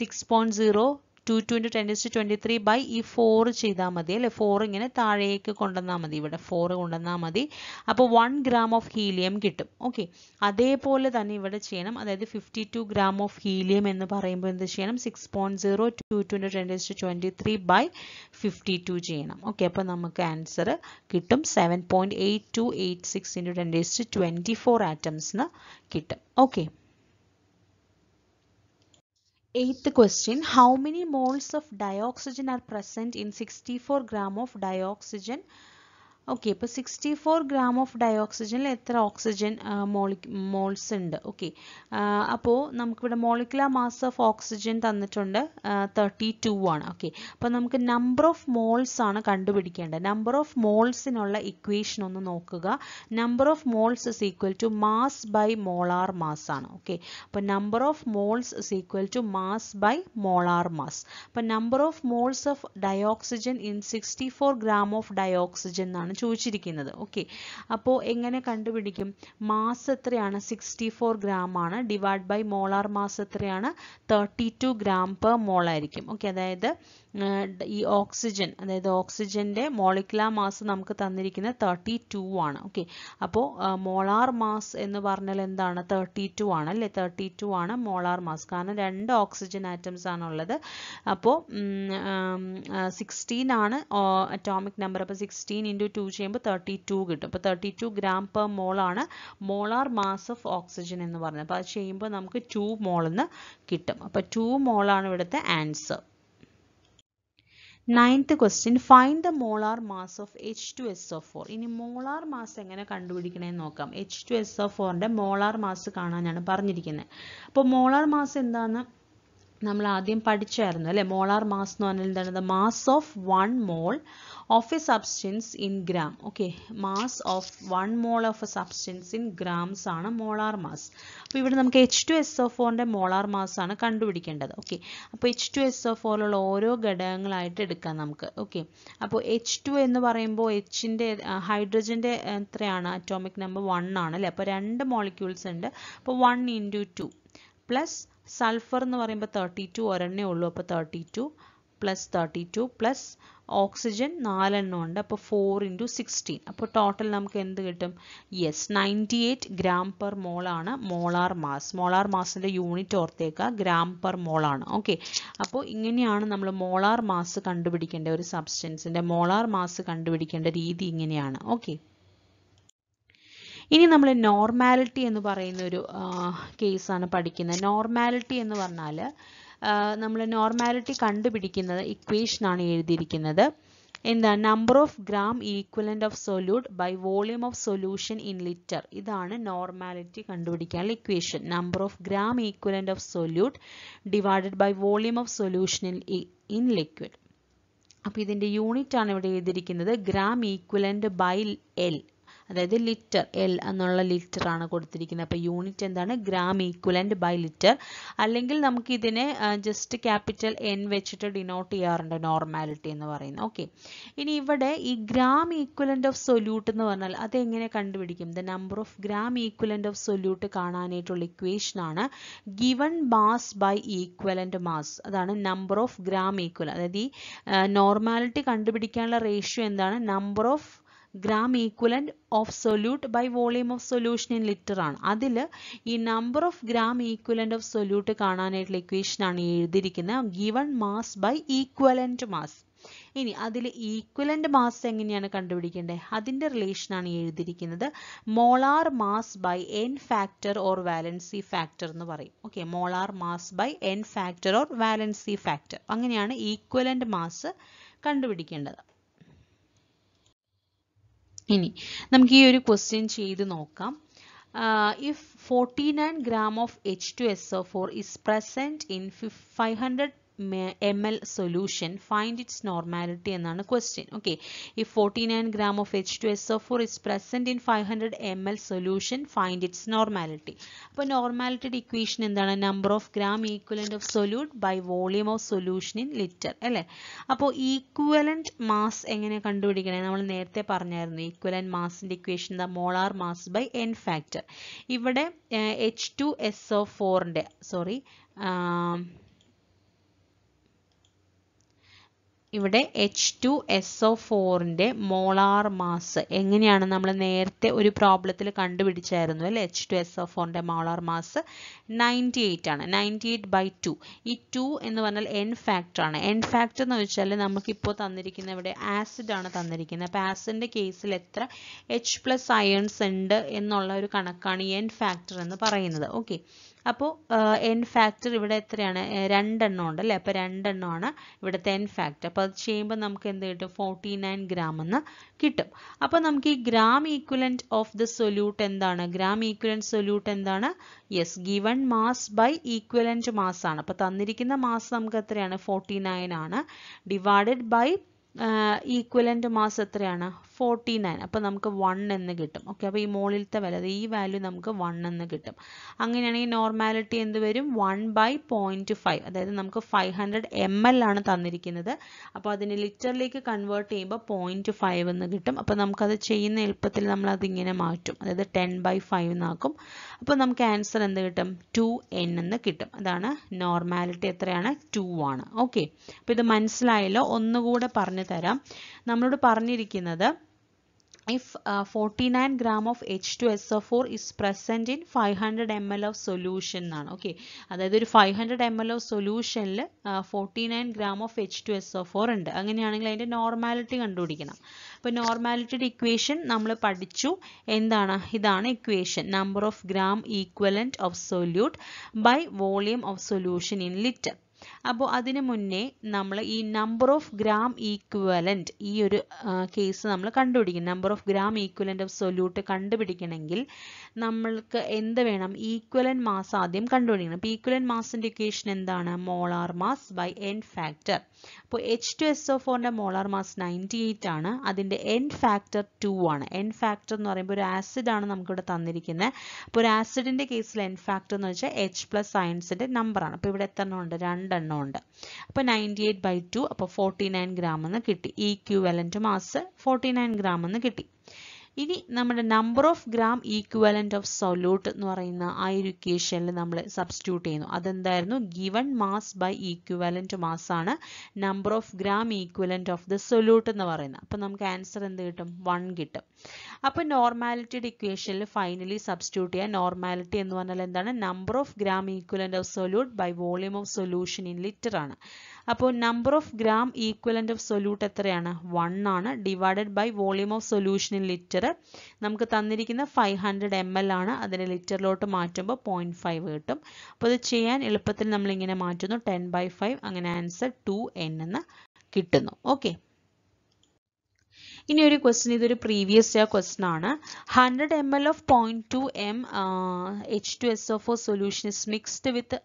six point zero two two into ten is to twenty three by ഈ four ചെയ്താൽ മതി അല്ലേ ഫോർ ഇങ്ങനെ താഴേക്ക് കൊണ്ടുവന്നാൽ മതി ഇവിടെ ഫോർ കൊണ്ടുവന്നാൽ മതി അപ്പോൾ വൺ ഗ്രാം ഓഫ് ഹീലിയം കിട്ടും ഓക്കെ അതേപോലെ തന്നെ ഇവിടെ ചെയ്യണം അതായത് fifty two gram of helium എന്ന് പറയുമ്പോൾ എന്ത് ചെയ്യണം six point zero two two into ten is to twenty three by fifty two ചെയ്യണം ഓക്കെ അപ്പോൾ നമുക്ക് ആൻസർ കിട്ടും seven point eight two eight six into ten is to twenty four ആറ്റംസിന് കിട്ടും okay eighth question, how many moles of dioxygen are present in 64 gram of dioxygen okay ഇപ്പോൾ sixty four gram of ഓക്സിജനിൽ എത്ര oxygen moles ഉണ്ട് okay അപ്പോൾ നമുക്കിവിടെ molecular mass of oxygen തന്നിട്ടുണ്ട് thirty two ആണ് ഓക്കെ അപ്പോൾ നമുക്ക് നമ്പർ ഓഫ് മോൾസ് ആണ് കണ്ടുപിടിക്കേണ്ടത് നമ്പർ ഓഫ് മോൾസിനുള്ള ഇക്വേഷൻ ഒന്ന് നോക്കുക number of moles is equal to mass by molar mass ആണ് ഓക്കെ അപ്പോൾ number of moles is equal to mass by molar mass അപ്പോൾ number of moles of dioxygen in sixty four gram of dioxygen എന്നാണ് ചോദിച്ചിരിക്കുന്നത് okay അപ്പോൾ എങ്ങനെ കണ്ടുപിടിക്കും mass എത്രയാണ് sixty four gram ആണ് ഡിവൈഡ് ബൈ മോളാർ മാസ് എത്രയാണ് thirty two gram per mole ആയിരിക്കും ഓക്കെ അതായത് ഈ ഓക്സിജൻ അതായത് ഓക്സിജന്റെ മോളിക്കുല മാസ് നമുക്ക് തന്നിരിക്കുന്നത് തേർട്ടി ടു ആണ് ഓക്കെ അപ്പോൾ മോളാർ മാസ് എന്ന് പറഞ്ഞാൽ എന്താണ് തേർട്ടി ടു ആണ് അല്ലേ തേർട്ടി ടു ആണ് മോളാർ മാസ് കാരണം രണ്ട് ഓക്സിജൻ ആറ്റംസ് ആണുള്ളത് അപ്പോൾ സിക്സ്റ്റീൻ ആണ് അറ്റോമിക് നമ്പർ അപ്പോൾ സിക്സ്റ്റീൻ ഇൻറ്റു ടു ചെയ്യുമ്പോൾ തേർട്ടി ടു കിട്ടും അപ്പോൾ thirty two gram per mole ആണ് മോളാർ മാസ് ഓഫ് ഓക്സിജൻ എന്ന് പറഞ്ഞത് അപ്പോൾ അത് ചെയ്യുമ്പോൾ നമുക്ക് ടു മോൾ എന്ന് കിട്ടും അപ്പോൾ ടു മോളാണ് ഇവിടുത്തെ answer ninth question find the molar mass of H two S O four ഇനി മോളാർ മാസ് എങ്ങനെ കണ്ടുപിടിക്കണമെന്ന് നോക്കാം എച്ച് ടു എസ് ഓഫ് ഫോറിൻ്റെ മോളാർ മാസ് കാണാനാണ് പറഞ്ഞിരിക്കുന്നത് അപ്പോൾ മോളാർ മാസ് എന്താണെന്ന് നമ്മൾ ആദ്യം പഠിച്ചായിരുന്നു അല്ലേ മോളാർ മാസ് എന്ന് പറഞ്ഞാൽ എന്താണ് the mass of one mole of a substance in gram okay mass of one mole of a substance in grams ആണ് മോളാർ മാസ് അപ്പോൾ ഇവിടെ നമുക്ക് എച്ച് ടു എസ് ഒ ഫോറിൻ്റെ മോളാർ മാസ് ആണ് കണ്ടുപിടിക്കേണ്ടത് ഓക്കെ അപ്പോൾ എച്ച് ടു എസ് ഒ ഫോറിലുള്ള ഓരോ ഘടകങ്ങളായിട്ട് എടുക്കാം നമുക്ക് ഓക്കെ അപ്പോൾ എച്ച് ടു എന്ന് പറയുമ്പോൾ എച്ചിൻ്റെ ഹൈഡ്രജൻ്റെ എത്രയാണ് അറ്റോമിക് നമ്പർ വൺ ആണ് അല്ലേ അപ്പോൾ രണ്ട് മോളിക്യൂൾസ് ഉണ്ട് അപ്പോൾ one into two plus sulphur എന്ന് പറയുമ്പോൾ തേർട്ടി ടു ഒരെണ്ണേ ഉള്ളൂ അപ്പോൾ thirty two plus thirty two plus oxygen നാലെണ്ണം ഉണ്ട് അപ്പോൾ ഫോർ ഇൻറ്റു സിക്സ്റ്റീൻ അപ്പോൾ ടോട്ടൽ നമുക്ക് എന്ത് കിട്ടും yes ninety eight gram per മോളാണ് മോളാർ മാസ് മോളാർ മാസിൻ്റെ യൂണിറ്റ് ഓർത്തേക്ക ഗ്രാം പെർ മോളാണ് ഓക്കെ അപ്പോൾ ഇങ്ങനെയാണ് നമ്മൾ മോളാർ മാസ് കണ്ടുപിടിക്കേണ്ട ഒരു സബ്സ്റ്റൻസിൻ്റെ മോളാർ മാസ് കണ്ടുപിടിക്കേണ്ട രീതി ഇങ്ങനെയാണ് ഓക്കെ ഇനി നമ്മൾ നോർമാലിറ്റി എന്ന് പറയുന്ന ഒരു കേസാണ് പഠിക്കുന്നത് നോർമാലിറ്റി എന്ന് പറഞ്ഞാൽ നമ്മൾ നോർമാലിറ്റി കണ്ടുപിടിക്കുന്നത് ഇക്വേഷനാണ് എഴുതിയിരിക്കുന്നത് എന്താ number of gram equivalent of solute by volume of solution in litre ഇതാണ് നോർമാലിറ്റി കണ്ടുപിടിക്കാനുള്ള equation number of gram equivalent of solute divided by volume of solution in liquid അപ്പോൾ ഇതിൻ്റെ യൂണിറ്റ് ആണ് ഇവിടെ എഴുതിയിരിക്കുന്നത് ഗ്രാം ഈക്വലൻ്റ് ബൈ എൽ അതായത് litre L എന്നുള്ള litre ആണ് കൊടുത്തിരിക്കുന്നത് അപ്പോൾ യൂണിറ്റ് എന്താണ് ഗ്രാം ഈക്വലന്റ് ബൈ ലിറ്റർ അല്ലെങ്കിൽ നമുക്ക് ഇതിനെ ജസ്റ്റ് ക്യാപിറ്റൽ എൻ വെച്ചിട്ട് ഡിനോട്ട് ചെയ്യാറുണ്ട് നോർമാലിറ്റി എന്ന് പറയുന്നത് ഓക്കെ ഇനി ഇവിടെ ഈ ഗ്രാം ഈക്വലന്റ് ഓഫ് സൊല്യൂട്ട് എന്ന് പറഞ്ഞാൽ അതെങ്ങനെ കണ്ടുപിടിക്കും the number of gram equivalent of solute കാണാനായിട്ടുള്ള ഇക്വേഷൻ ആണ് given mass by equivalent mass അതാണ് നമ്പർ ഓഫ് ഗ്രാം ഈക്വൽ അതായത് ഈ നോർമാലിറ്റി കണ്ടുപിടിക്കാനുള്ള റേഷ്യോ എന്താണ് number of gram equivalent of solute by volume of solution in litre ആണ് അതിൽ ഈ number of gram equivalent of solute കാണാനായിട്ടുള്ള ഇക്വേഷനാണ് എഴുതിയിരിക്കുന്നത് given mass by equivalent mass ഇനി അതിൽ ഈക്വലൻ്റ് മാസ് എങ്ങനെയാണ് കണ്ടുപിടിക്കേണ്ടത് അതിൻ്റെ റിലേഷനാണ് എഴുതിയിരിക്കുന്നത് molar mass by N factor or valency factor എന്ന് പറയും okay molar mass by N factor or valency factor അങ്ങനെയാണ് ഈക്വലൻ്റ് മാസ് കണ്ടുപിടിക്കേണ്ടത് ഇനി നമുക്ക് ഈ ഒരു ക്വസ്റ്റ്യൻ ചെയ്ത് നോക്കാം if forty nine gram of H two S O four is present in fif five hundred M L solution find its normality എന്നാണ് question okay ഈ forty nine gram of H two S O four is present in five hundred M L solution find its normality അപ്പോൾ നോർമാലിറ്റിയുടെ equation എന്താണ് number of gram equivalent of solute by volume of solution in litre അല്ലേ അപ്പോൾ equivalent mass എങ്ങനെ കണ്ടുപിടിക്കണേ നമ്മൾ നേരത്തെ പറഞ്ഞായിരുന്നു ഈക്വലൻ്റ് മാസിൻ്റെ equation the molar mass by N factor ഇവിടെ എച്ച് ടു എസ് ഒ ഫോറിൻ്റെ സോറി ഇവിടെ എച്ച് ടു എസ് ഒ ഫോറിൻ്റെ മോളാർ മാസ് എങ്ങനെയാണ് നമ്മൾ നേരത്തെ ഒരു പ്രോബ്ലത്തിൽ കണ്ടുപിടിച്ചായിരുന്നു അല്ലേ എച്ച് ടു എസ് ഒ ഫോറിൻ്റെ മോളാർ മാസ് നയൻറ്റി എയ്റ്റ് ആണ് നയൻറ്റി എയ്റ്റ് ബൈ ടു ഈ ടു എന്ന് പറഞ്ഞാൽ എൻ ഫാക്ടർ ആണ് എൻ ഫാക്ടർ എന്ന് വെച്ചാൽ നമുക്കിപ്പോൾ തന്നിരിക്കുന്ന ഇവിടെ ആസിഡ് ആണ് തന്നിരിക്കുന്നത് അപ്പോൾ ആസിഡിൻ്റെ കേസിൽ എത്ര എച്ച് പ്ലസ് അയൺസ് ഉണ്ട് എന്നുള്ള ഒരു കണക്കാണ് ഈ എൻ ഫാക്ടർ എന്ന് പറയുന്നത് ഓക്കെ അപ്പോൾ എൻ ഫാക്ടർ ഇവിടെ എത്രയാണ് രണ്ടെണ്ണം ഉണ്ട് അല്ലേ അപ്പോൾ ആണ് ഇവിടുത്തെ എൻ ഫാക്ടർ അപ്പോൾ അത് ചെയ്യുമ്പോൾ നമുക്ക് എന്ത് കിട്ടും ഫോർട്ടി നയൻ ഗ്രാം എന്ന് കിട്ടും അപ്പോൾ നമുക്ക് ഈ gram equivalent of the solute എന്താണ് ഗ്രാം ഈക്വലൻറ്റ് സൊല്യൂട്ട് എന്താണ് yes given mass by equivalent mass ആണ് അപ്പോൾ തന്നിരിക്കുന്ന മാസ് നമുക്ക് എത്രയാണ് ഫോർട്ടി നയൻ ആണ് ഡിവൈഡഡ് ബൈ ഈക്വലൻ്റ് മാസ് എത്രയാണ് ഫോർട്ടി നയൻ അപ്പോൾ നമുക്ക് വൺ എന്ന് കിട്ടും ഓക്കെ അപ്പോൾ ഈ മുകളിലത്തെ വില ഈ വാല്യൂ നമുക്ക് വൺ എന്ന് കിട്ടും അങ്ങനെയാണെങ്കിൽ നോർമാലിറ്റി എന്ത് വരും വൺ ബൈ പോയിൻറ്റ് ഫൈവ് അതായത് നമുക്ക് ഫൈവ് ഹൺഡ്രഡ് എം എൽ ആണ് തന്നിരിക്കുന്നത് അപ്പോൾ അതിന് ലിറ്ററിലേക്ക് കൺവേർട്ട് ചെയ്യുമ്പോൾ പോയിൻറ്റ് ഫൈവ് എന്ന് കിട്ടും അപ്പോൾ നമുക്കത് ചെയ്യുന്ന എളുപ്പത്തിൽ നമ്മൾ അതിങ്ങനെ മാറ്റും അതായത് ടെൻ ബൈ ഫൈവ് എന്നാക്കും അപ്പോൾ നമുക്ക് ആൻസർ എന്ത് കിട്ടും ടു എൻ എന്ന് കിട്ടും അതാണ് നോർമാലിറ്റി എത്രയാണ് ടു ആണ് ഓക്കെ അപ്പോൾ ഇത് മനസ്സിലായല്ലോ ഒന്നുകൂടെ പറഞ്ഞു പറഞ്ഞു തരാം നമ്മളോട് പറഞ്ഞിരിക്കുന്നത് if uh, 49 gram of H2SO4 is present in 500 ml of solution എന്നാണ് ഓക്കെ അതായത് ഒരു 500 ml ഓഫ് സൊല്യൂഷനിൽ forty nine gram of H two S O four ഉണ്ട് അങ്ങനെയാണെങ്കിൽ അതിൻ്റെ നോർമാലിറ്റി കണ്ടുപിടിക്കണം അപ്പോൾ നോർമാലിറ്റിയുടെ ഇക്വേഷൻ നമ്മൾ പഠിച്ചു എന്താണ് ഇതാണ് equation number of gram equivalent of solute by volume of solution in litre അപ്പോൾ അതിന് മുന്നേ നമ്മൾ ഈ നമ്പർ ഓഫ് ഗ്രാം ഈക്വലൻറ്റ് ഈ ഒരു കേസ് നമ്മൾ കണ്ടുപിടിക്കും number of gram equivalent of solute കണ്ടുപിടിക്കണമെങ്കിൽ നമ്മൾക്ക് എന്ത് വേണം ഈക്വലൻ മാസ് ആദ്യം കണ്ടുപിടിക്കണം അപ്പോൾ ഈക്വലൻ മാസിൻ്റെ ഇക്വേഷൻ എന്താണ് molar mass by N factor അപ്പോൾ എച്ച് ടു എസ് ഒ ഫോറിൻ്റെ മോളാർ മാസ് നയൻറ്റി എയ്റ്റ് ആണ് അതിൻ്റെ എൻ ഫാക്ടർ ടു ആണ് എൻ ഫാക്ടർ എന്ന് പറയുമ്പോൾ ഒരു ആസിഡ് ആണ് നമുക്കിവിടെ തന്നിരിക്കുന്നത് അപ്പോൾ ഒരു ആസിഡിൻ്റെ കേസിൽ എൻ ഫാക്ടർ എന്ന് വെച്ചാൽ എച്ച് പ്ലസ് സയൻസിൻ്റെ നമ്പറാണ് അപ്പോൾ ഇവിടെ എണ്ണം ഉണ്ട് രണ്ടെണ്ണം ഉണ്ട് അപ്പോൾ നയൻറ്റി എയ്റ്റ് ബൈ ടു അപ്പോൾ ഫോർട്ടി നയൻ ഗ്രാം എന്ന് കിട്ടി equivalent mass forty nine gram എന്ന് കിട്ടി ഇനി നമ്മുടെ number of gram equivalent of solute എന്ന് പറയുന്ന ആ ഒരു ഇക്വേഷനിൽ നമ്മൾ സബ്സ്റ്റിറ്റ്യൂട്ട് ചെയ്യുന്നു അതെന്തായിരുന്നു given mass by equivalent mass ആണ് number of gram equivalent of the solute എന്ന് പറയുന്നത് അപ്പോൾ നമുക്ക് ആൻസർ എന്ത് കിട്ടും വൺ കിട്ടും അപ്പോൾ നോർമാലിറ്റിയുടെ ഇക്വേഷനിൽ ഫൈനലി സബ്സ്റ്റിറ്റ്യൂട്ട് ചെയ്യുക നോർമാലിറ്റി എന്ന് പറഞ്ഞാൽ എന്താണ് number of gram equivalent of solute by volume of solution in litre ആണ് അപ്പോൾ number of gram equivalent of solute എത്രയാണ് വൺ ആണ് divided by volume of solution in litre നമുക്ക് തന്നിരിക്കുന്ന ഫൈവ് ഹൺഡ്രഡ് എം എൽ ആണ് അതിനെ ലിറ്ററിലോട്ട് മാറ്റുമ്പോൾ പോയിന്റ് ഫൈവ് കിട്ടും അപ്പോൾ ഇത് ചെയ്യാൻ എളുപ്പത്തിൽ നമ്മളിങ്ങനെ മാറ്റുന്നു ടെൻ ബൈ ഫൈവ് അങ്ങനെ ആൻസർ ടു എൻ എന്ന് കിട്ടുന്നു ഓക്കെ ഇനി ഒരു ക്വസ്റ്റ്യൻ ഇതൊരു പ്രീവിയസ് ഇയർ ക്വസ്റ്റ്യൻ ആണ് hundred M L of point two M H two S of O solution is mixed with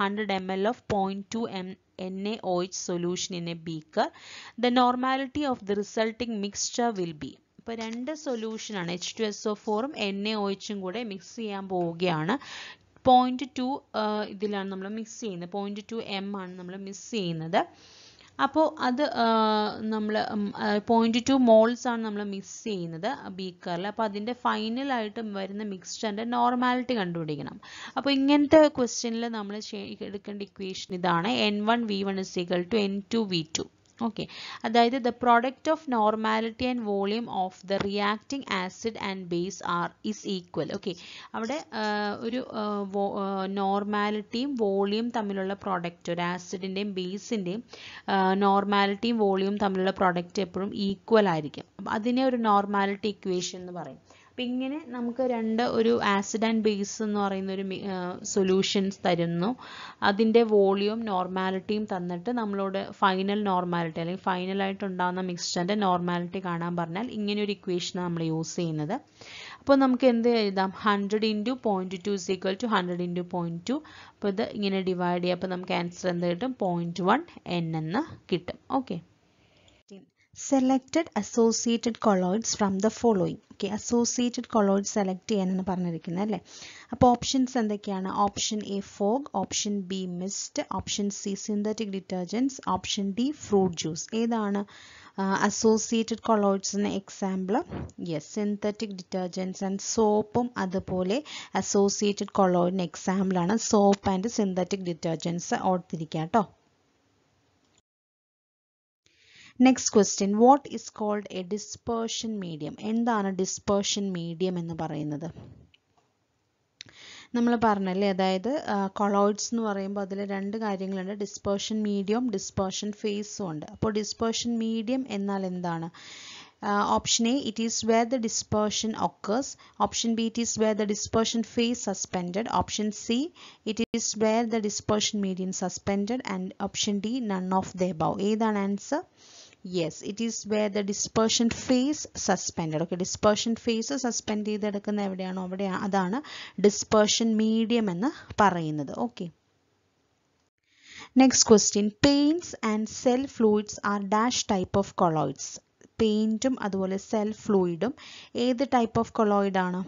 hundred M L of point two M N A O H solution in a beaker the normality of the resulting mixture will be ഇപ്പോൾ രണ്ട് സൊല്യൂഷനാണ് H two S O ഫോറും N A O എച്ചും കൂടെ mix ചെയ്യാൻ പോവുകയാണ് point two ഇതിലാണ് നമ്മൾ മിക്സ് ചെയ്യുന്നത് പോയിന്റ് ടു എം ആണ് നമ്മൾ മിക്സ് ചെയ്യുന്നത് അപ്പോൾ അത് നമ്മൾ പോയിൻ്റ് ടു മോൾസ് ആണ് നമ്മൾ മിക്സ് ചെയ്യുന്നത് ബീക്കറിൽ അപ്പോൾ അതിൻ്റെ ഫൈനലായിട്ട് വരുന്ന മിക്സ്ചറിൻ്റെ നോർമാലിറ്റി കണ്ടുപിടിക്കണം അപ്പോൾ ഇങ്ങനത്തെ ക്വസ്റ്റ്യനിൽ നമ്മൾ എടുക്കേണ്ട ഇക്വേഷൻ ഇതാണ് N one V one is equal to N two V two okay അതായത് the product of normality and volume of the reacting acid and base are is equal okay അവിടെ ഒരു നോർമാലിറ്റിയും വോളിയം തമ്മിലുള്ള പ്രോഡക്റ്റ് ഒരു ആസിഡിൻ്റെയും ബേസിൻ്റെയും നോർമാലിറ്റിയും വോളിയം തമ്മിലുള്ള പ്രോഡക്റ്റ് എപ്പോഴും ഈക്വൽ ആയിരിക്കും അതിനെ ഒരു നോർമാലിറ്റി ഇക്വേഷൻ എന്ന് പറയും അപ്പം ഇങ്ങനെ നമുക്ക് രണ്ട് ഒരു ആസിഡ് ആൻഡ് ബേസ് എന്ന് പറയുന്ന ഒരു സൊല്യൂഷൻസ് തരുന്നു അതിൻ്റെ വോളിയം നോർമാലിറ്റിയും തന്നിട്ട് നമ്മളോട് ഫൈനൽ നോർമാലിറ്റി അല്ലെങ്കിൽ ഫൈനലായിട്ട് ഉണ്ടാകുന്ന മിക്സ്ചറിൻ്റെ നോർമാലിറ്റി കാണാൻ പറഞ്ഞാൽ ഇങ്ങനെ ഒരു ഇക്വേഷനാണ് നമ്മൾ യൂസ് ചെയ്യുന്നത് അപ്പോൾ നമുക്ക് എന്ത് എഴുതാം hundred into point two two hundred into point two അപ്പോൾ ഇത് ഇങ്ങനെ ഡിവൈഡ് ചെയ്യുക അപ്പോൾ നമുക്ക് ആൻസർ എന്ത് കിട്ടും പോയിൻറ്റ് വൺ എൻ എന്ന് കിട്ടും okay selected associated colloids from the following okay associated colloid select ചെയ്യാനാണ് പറഞ്ഞിരിക്കുന്നത് അല്ലേ അപ്പോൾ ഓപ്ഷൻസ് എന്തൊക്കെയാണ് option A fog option B mist option C synthetic detergents option D fruit juice ഏതാണ് അസോസിയേറ്റഡ് കൊളോയിഡ്സിന് example yes synthetic detergents and സോപ്പും അതുപോലെ associated കൊളോയിഡിന് എക്സാമ്പിളാണ് സോപ്പ് ആൻഡ് സിന്തറ്റിക് ഡിറ്റർജൻസ് ഓർത്തിരിക്കുക കേട്ടോ next question what is called a dispersion medium എന്താണ് dispersion medium എന്ന് പറയുന്നത് നമ്മൾ പറഞ്ഞല്ലേ അതായത് കൊളോയിഡ്സ് എന്ന് പറയുമ്പോൾ അതിൽ രണ്ട് കാര്യങ്ങളുണ്ട് ഡിസ്പേർഷൻ മീഡിയം ഡിസ്പേർഷൻ ഫേസും ഉണ്ട് അപ്പോൾ ഡിസ്പേർഷൻ മീഡിയം എന്നാൽ എന്താണ് option A it is where the dispersion occurs option B it is where the dispersion phase suspended option C it is where the dispersion medium suspended and option D none of the above ഏതാണ് answer yes it is where the dispersion phase suspended okay dispersion phase is suspended edukkana evidiyano avade adana dispersion medium enna parayunnathu okay next question paints and cell fluids are dash type of colloids പെയിൻറ്റും അതുപോലെ cell ഫ്ലൂയിഡും ഏത് type of കൊളോയിഡാണ്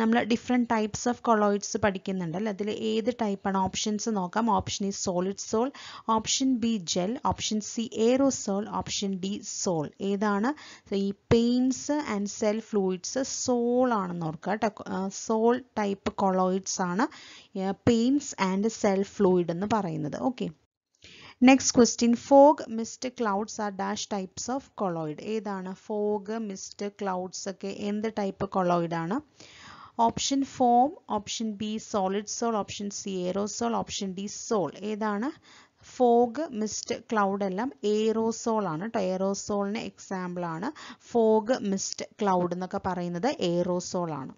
നമ്മൾ different types of colloids പഠിക്കുന്നുണ്ടല്ലോ അതിൽ ഏത് ടൈപ്പാണ് ഓപ്ഷൻസ് നോക്കാം option A solid sol option B gel option C sol option D sol ഏതാണ് ഈ paints and cell fluids sol ആണെന്ന് ഓർക്കുക കേട്ടോ സോൾ ടൈപ്പ് കൊളോയിഡ്സ് ആണ് പെയിൻസ് ആൻഡ് സെൽ ഫ്ലൂയിഡ് എന്ന് പറയുന്നത് okay next question fog mist clouds are dash types of colloid ഏതാണ് fog mist clouds ഒക്കെ എന്ത് ടൈപ്പ് കൊളോയിഡ് ആണ് option foam option B solid sol option C aerosol option D sol ഏതാണ് fog mist cloud എല്ലാം aerosol ആണ് കേട്ടോ എയറോസോളിന് example ആണ് ഫോഗ് മിസ്റ്റ് ക്ലൗഡ് എന്നൊക്കെ പറയുന്നത് എയറോസോൾ ആണ്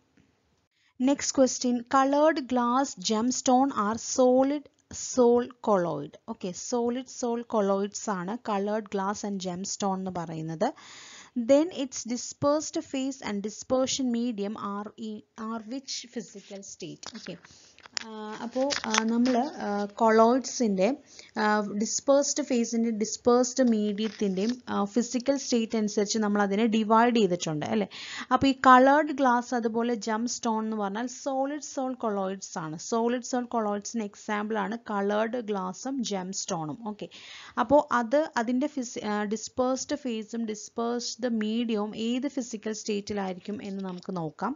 next question coloured glass gem stone are solid soul colloid. Okay, solid soul colloids are colored glass and gemstone. Then its dispersed phase and dispersion medium are, in, are which physical state? Okay. അപ്പോൾ നമ്മൾ കൊളോയിഡ്സിൻ്റെ dispersed ഫേസിൻ്റെ dispersed മീഡിയത്തിൻ്റെയും physical state അനുസരിച്ച് നമ്മൾ അതിനെ divide ചെയ്തിട്ടുണ്ട് അല്ലേ അപ്പോൾ ഈ കളേർഡ് ഗ്ലാസ് അതുപോലെ ജം സ്റ്റോൺ എന്ന് പറഞ്ഞാൽ സോളിഡ് സോൾ കൊളോയിഡ്സ് ആണ് സോളിഡ് സോൾ കൊളോയിഡ്സിന് എക്സാമ്പിളാണ് കളേർഡ് ഗ്ലാസും ജം സ്റ്റോണും ഓക്കെ അപ്പോൾ അത് അതിൻ്റെ ഫിസി ഡിസ്പേഴ്സ്ഡ് ഫേസും ഡിസ്പേഴ്സ്ഡ് മീഡിയവും ഏത് ഫിസിക്കൽ സ്റ്റേറ്റിലായിരിക്കും എന്ന് നമുക്ക് നോക്കാം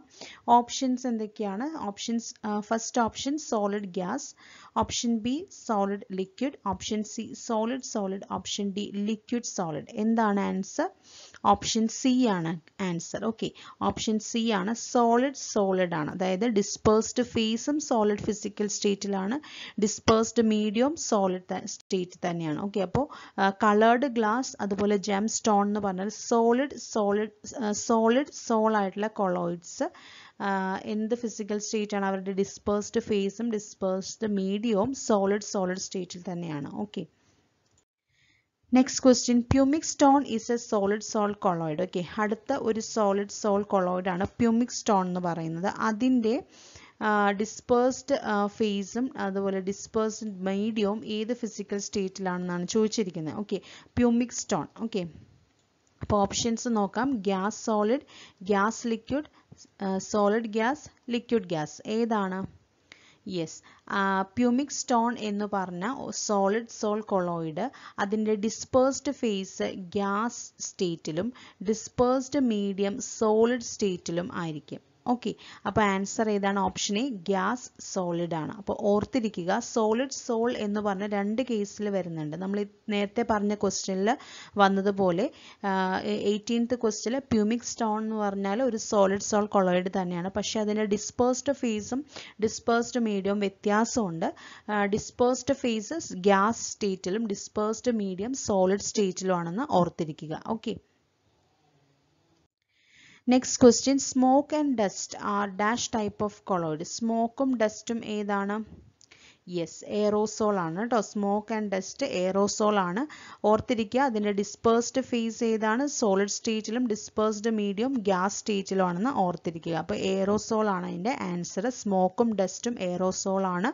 ഓപ്ഷൻസ് എന്തൊക്കെയാണ് options first option solid gas option B solid liquid option C solid solid option D liquid solid എന്താണ് ആൻസർ ഓപ്ഷൻ സി ആണ് ആൻസർ ഓക്കെ ഓപ്ഷൻ സി ആണ് സോളിഡ് സോളിഡ് ആണ് അതായത് ഡിസ്പേഴ്സ്ഡ് ഫേസും സോളിഡ് ഫിസിക്കൽ സ്റ്റേറ്റിലാണ് ഡിസ്പേഴ്സ്ഡ് മീഡിയം സോളിഡ് സ്റ്റേറ്റ് തന്നെയാണ് okay അപ്പോൾ coloured glass അതുപോലെ ജെം സ്റ്റോൺ എന്ന് പറഞ്ഞാൽ സോളിഡ് സോളിഡ് സോളിഡ് സോളായിട്ടുള്ള കൊളോയിഡ്സ് എന്ത് ഫിസിക്കൽ സ്റ്റേറ്റ് ആണ് അവരുടെ ഡിസ്പേഴ്സ്ഡ് ഫേസും ഡിസ്പേഴ്സ്ഡ് മീഡിയം മീഡിയവും സോളിഡ് സോളിഡ് സ്റ്റേറ്റിൽ തന്നെയാണ് okay next question pumice stone is a solid sol colloid okay അടുത്ത ഒരു സോളിഡ് സോൾ കൊളോയിഡ് ആണ് പ്യൂമിക് സ്റ്റോൺ എന്ന് പറയുന്നത് അതിൻ്റെ ഡിസ്പേഴ്സ്ഡ് ഫേസും അതുപോലെ ഡിസ്പേഴ്സ്ഡ് മീഡിയവും ഏത് ഫിസിക്കൽ സ്റ്റേറ്റിലാണെന്നാണ് ചോദിച്ചിരിക്കുന്നത് ഓക്കെ പ്യൂമിക് സ്റ്റോൺ ഓക്കെ അപ്പോൾ ഓപ്ഷൻസ് നോക്കാം gas solid gas liquid solid gas liquid gas ഏതാണ് യെസ് പ്യൂമിക് സ്റ്റോൺ എന്ന് പറഞ്ഞ സോളിഡ് സോൾ കൊളോയിഡ് അതിൻ്റെ ഡിസ്പേഴ്സ്ഡ് ഫേസ് ഗ്യാസ് സ്റ്റേറ്റിലും ഡിസ്പേഴ്സ്ഡ് മീഡിയം സോളിഡ് സ്റ്റേറ്റിലും ആയിരിക്കും ഓക്കെ അപ്പോൾ ആൻസർ ഏതാണ് ഓപ്ഷൻ എ ഗ്യാസ് സോളിഡ് ആണ് അപ്പോൾ ഓർത്തിരിക്കുക സോളിഡ് സോൾ എന്ന് പറഞ്ഞ രണ്ട് കേസിൽ വരുന്നുണ്ട് നമ്മൾ നേരത്തെ പറഞ്ഞ ക്വസ്റ്റ്യനിൽ വന്നതുപോലെ എയ്റ്റീൻത്ത് ക്വസ്റ്റ്യനിൽ പ്യൂമിക് സ്റ്റോൺ എന്ന് പറഞ്ഞാൽ ഒരു സോളിഡ് സോൾ കൊളോയിഡ് തന്നെയാണ് പക്ഷേ അതിൻ്റെ ഡിസ്പേഴ്സ്ഡ് ഫേസും ഡിസ്പേഴ്സ്ഡ് മീഡിയവും വ്യത്യാസമുണ്ട് ഡിസ്പേഴ്സ്ഡ് ഫേസസ് ഗ്യാസ് സ്റ്റേറ്റിലും ഡിസ്പേഴ്സ്ഡ് മീഡിയം സോളിഡ് സ്റ്റേറ്റിലും ആണെന്ന് ഓർത്തിരിക്കുക okay next question smoke and dust are dash type of colloid സ്മോക്കും ഡസ്റ്റും ഏതാണ് യെസ് എയറോസോൾ ആണ് കേട്ടോ സ്മോക്ക് ആൻഡ് ഡസ്റ്റ് എയറോസോൾ ആണ് ഓർത്തിരിക്കുക അതിൻ്റെ ഡിസ്പേഴ്സ്ഡ് ഫേസ് ഏതാണ് സോളിഡ് സ്റ്റേറ്റിലും ഡിസ്പേഴ്സ്ഡ് മീഡിയം ഗ്യാസ് സ്റ്റേറ്റിലും ആണെന്ന് ഓർത്തിരിക്കുക അപ്പോൾ എയറോസോൾ ആണ് അതിൻ്റെ ആൻസർ സ്മോക്കും ഡസ്റ്റും എയറോസോൾ ആണ്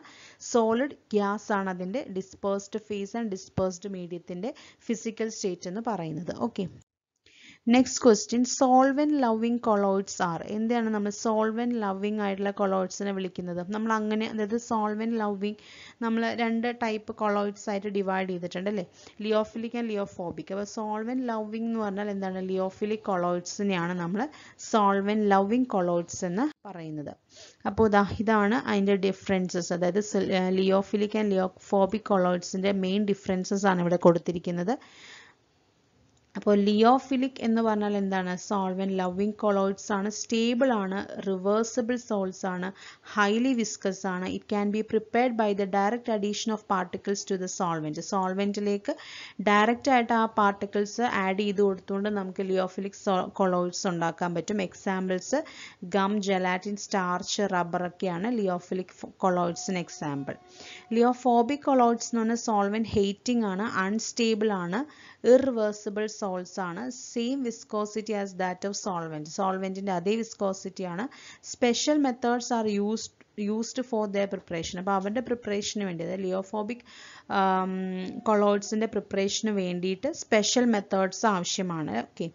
സോളിഡ് ഗ്യാസ് ആണ് അതിൻ്റെ ഡിസ്പേഴ്സ്ഡ് ഫേസ് ആൻഡ് ഡിസ്പേഴ്സ്ഡ് മീഡിയത്തിൻ്റെ ഫിസിക്കൽ സ്റ്റേറ്റ് എന്ന് പറയുന്നത് okay next question solvent loving colloids are എന്താണ് നമ്മൾ സോൾവൻ ലവിങ് ആയിട്ടുള്ള കൊളോയിഡ്സിനെ വിളിക്കുന്നത് നമ്മൾ അങ്ങനെ അതായത് സോൾവൻ ലവിങ് നമ്മൾ രണ്ട് ടൈപ്പ് കൊളോയിഡ്സ് ആയിട്ട് ഡിവൈഡ് ചെയ്തിട്ടുണ്ട് അല്ലേ ലിയോഫിലിക് ആൻഡ് ലിയോഫോബിക് അപ്പോൾ സോൾവൻ ലവിങ് എന്ന് പറഞ്ഞാൽ എന്താണ് ലിയോഫിലിക് കൊളോയിഡ്സിനെയാണ് നമ്മൾ സോൾവൻ ലവിങ് കൊളോയിഡ്സ് എന്ന് പറയുന്നത് അപ്പോൾ ഇതാ ഇതാണ് അതിൻ്റെ ഡിഫറൻസസ് അതായത് ലിയോഫിലിക് ആൻഡ് ലിയോഫോബിക് കൊളോയിഡ്സിൻ്റെ മെയിൻ ഡിഫറൻസസ് ആണ് ഇവിടെ കൊടുത്തിരിക്കുന്നത് അപ്പോൾ ലിയോഫിലിക് എന്ന് പറഞ്ഞാൽ എന്താണ് സോൾവൻ ലവിങ് കൊളോയിഡ്സ് ആണ് സ്റ്റേബിൾ ആണ് റിവേഴ്സിബിൾ സോൾസ് ആണ് ഹൈലി വിസ്കസ് ആണ് it can be prepared by the direct addition of particles to the solvent സോൾവെൻറ്റിലേക്ക് ഡയറക്റ്റ് ആയിട്ട് ആ പാർട്ടിക്കിൾസ് ആഡ് ചെയ്ത് കൊടുത്തുകൊണ്ട് നമുക്ക് ലിയോഫിലിക് കൊളോയിഡ്സ് ഉണ്ടാക്കാൻ പറ്റും examples gum gelatin starch rubber ഒക്കെയാണ് ലിയോഫിലിക് കൊളോയിഡ്സിന് എക്സാമ്പിൾ ലിയോഫോബിക് കൊളോയിഡ്സ് എന്ന് പറഞ്ഞാൽ സോൾവെൻറ്റ് ഹെയ്റ്റിംഗ് ആണ് അൺസ്റ്റേബിൾ ആണ് ഇറിവേഴ്സിബിൾ സോൾ സോൾസ് ആണ് same viscosity as that of solvent സോൾവെൻറ്റിൻ്റെ അതേ വിസ്കോസിറ്റിയാണ് special methods are used used for the preparation അപ്പോൾ അവരുടെ പ്രിപ്പറേഷന് വേണ്ടി അതായത് ലിയോഫോബിക് കൊളോയിഡ്സിൻ്റെ പ്രിപ്പറേഷന് വേണ്ടിയിട്ട് സ്പെഷ്യൽ മെത്തേഡ്സ് ആവശ്യമാണ് ഓക്കെ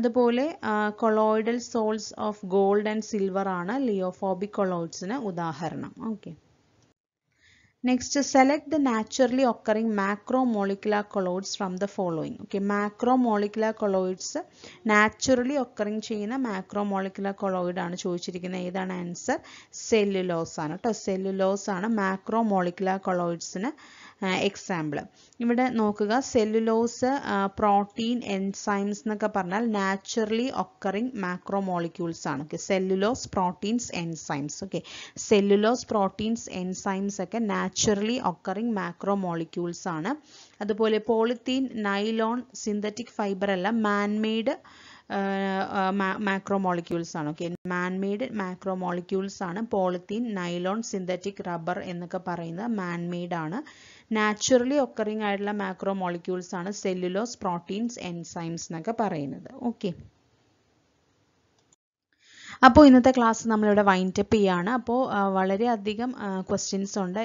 അതുപോലെ colloidal sols of gold and silver ആണ് ലിയോഫോബിക് കൊളോയിഡ്സിന് ഉദാഹരണം okay Next, select the naturally occurring macromolecular colloids from the following. Okay, macromolecular colloids, naturally occurring ചെയ്യുന്ന macromolecular colloid ആണ് ചോദിച്ചിരിക്കുന്നത് ഏതാണ് ആൻസർ സെല്ലുലോസ് ആണ് കേട്ടോ Cellulose ആണ് macromolecular colloids colloidsന് എക്സാമ്പിൾ ഇവിടെ നോക്കുക സെല്ലുലോസ് പ്രോട്ടീൻ എൻസൈംസ് എന്നൊക്കെ പറഞ്ഞാൽ നാച്ചുറലി ഒക്കറിങ് മാക്രോ മോളിക്യൂൾസ് ആണ് okay cellulose proteins enzymes okay cellulose proteins enzymes ഒക്കെ നാച്ചുറലി ഒക്കറിങ് മാക്രോ മോളിക്യൂൾസ് ആണ് അതുപോലെ പോളിത്തീൻ നൈലോൺ സിന്തറ്റിക് ഫൈബർ അല്ല മാൻമെയ്ഡ് മാക്രോ മോളിക്യൂൾസ് ആണ് ഓക്കെ മാൻമെയ്ഡ് മാക്രോ മോളിക്യൂൾസ് ആണ് പോളിത്തീൻ നൈലോൺ സിന്തറ്റിക് റബ്ബർ എന്നൊക്കെ പറയുന്നത് manmade ആണ് നാച്ചുറലി ഒക്കറിങ് ആയിട്ടുള്ള മാക്രോ മോളിക്യൂൾസ് ആണ് സെല്ലുലോസ് പ്രോട്ടീൻസ് എൻസൈംസ് എന്നൊക്കെ പറയുന്നത് ഓക്കെ അപ്പോൾ ഇന്നത്തെ ക്ലാസ് നമ്മളിവിടെ വൈൻഡ് അപ്പ് അപ്പോൾ വളരെയധികം ക്വസ്റ്റ്യൻസ് ഉണ്ട്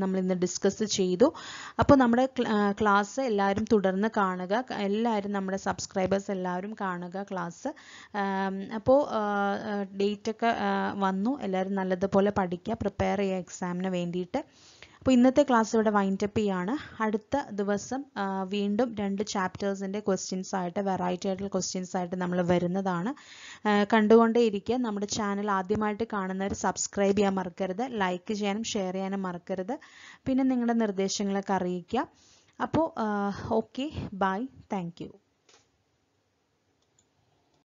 നമ്മൾ ഇന്ന് ഡിസ്കസ് ചെയ്തു അപ്പോൾ നമ്മുടെ ക്ലാസ് എല്ലാവരും തുടർന്ന് കാണുക എല്ലാവരും നമ്മുടെ സബ്സ്ക്രൈബേഴ്സ് എല്ലാവരും കാണുക ക്ലാസ് അപ്പോൾ ഡേറ്റ് ഒക്കെ വന്നു എല്ലാവരും നല്ലതുപോലെ പഠിക്കുക പ്രിപ്പയർ ചെയ്യുക എക്സാമിന് വേണ്ടിയിട്ട് അപ്പോൾ ഇന്നത്തെ ക്ലാസ് ഇവിടെ വൈൻഡപ്പ് ചെയ്യാണ് അടുത്ത ദിവസം വീണ്ടും രണ്ട് ചാപ്റ്റേഴ്സിൻ്റെ ക്വസ്റ്റ്യൻസ് ആയിട്ട് വെറൈറ്റി ആയിട്ടുള്ള ക്വസ്റ്റ്യൻസ് ആയിട്ട് നമ്മൾ വരുന്നതാണ് കണ്ടുകൊണ്ടേയിരിക്കുക നമ്മുടെ ചാനൽ ആദ്യമായിട്ട് കാണുന്നവർ സബ്സ്ക്രൈബ് ചെയ്യാൻ മറക്കരുത് ലൈക്ക് ചെയ്യാനും ഷെയർ ചെയ്യാനും മറക്കരുത് പിന്നെ നിങ്ങളുടെ നിർദ്ദേശങ്ങളൊക്കെ അറിയിക്കുക അപ്പോൾ ഓക്കെ ബൈ താങ്ക്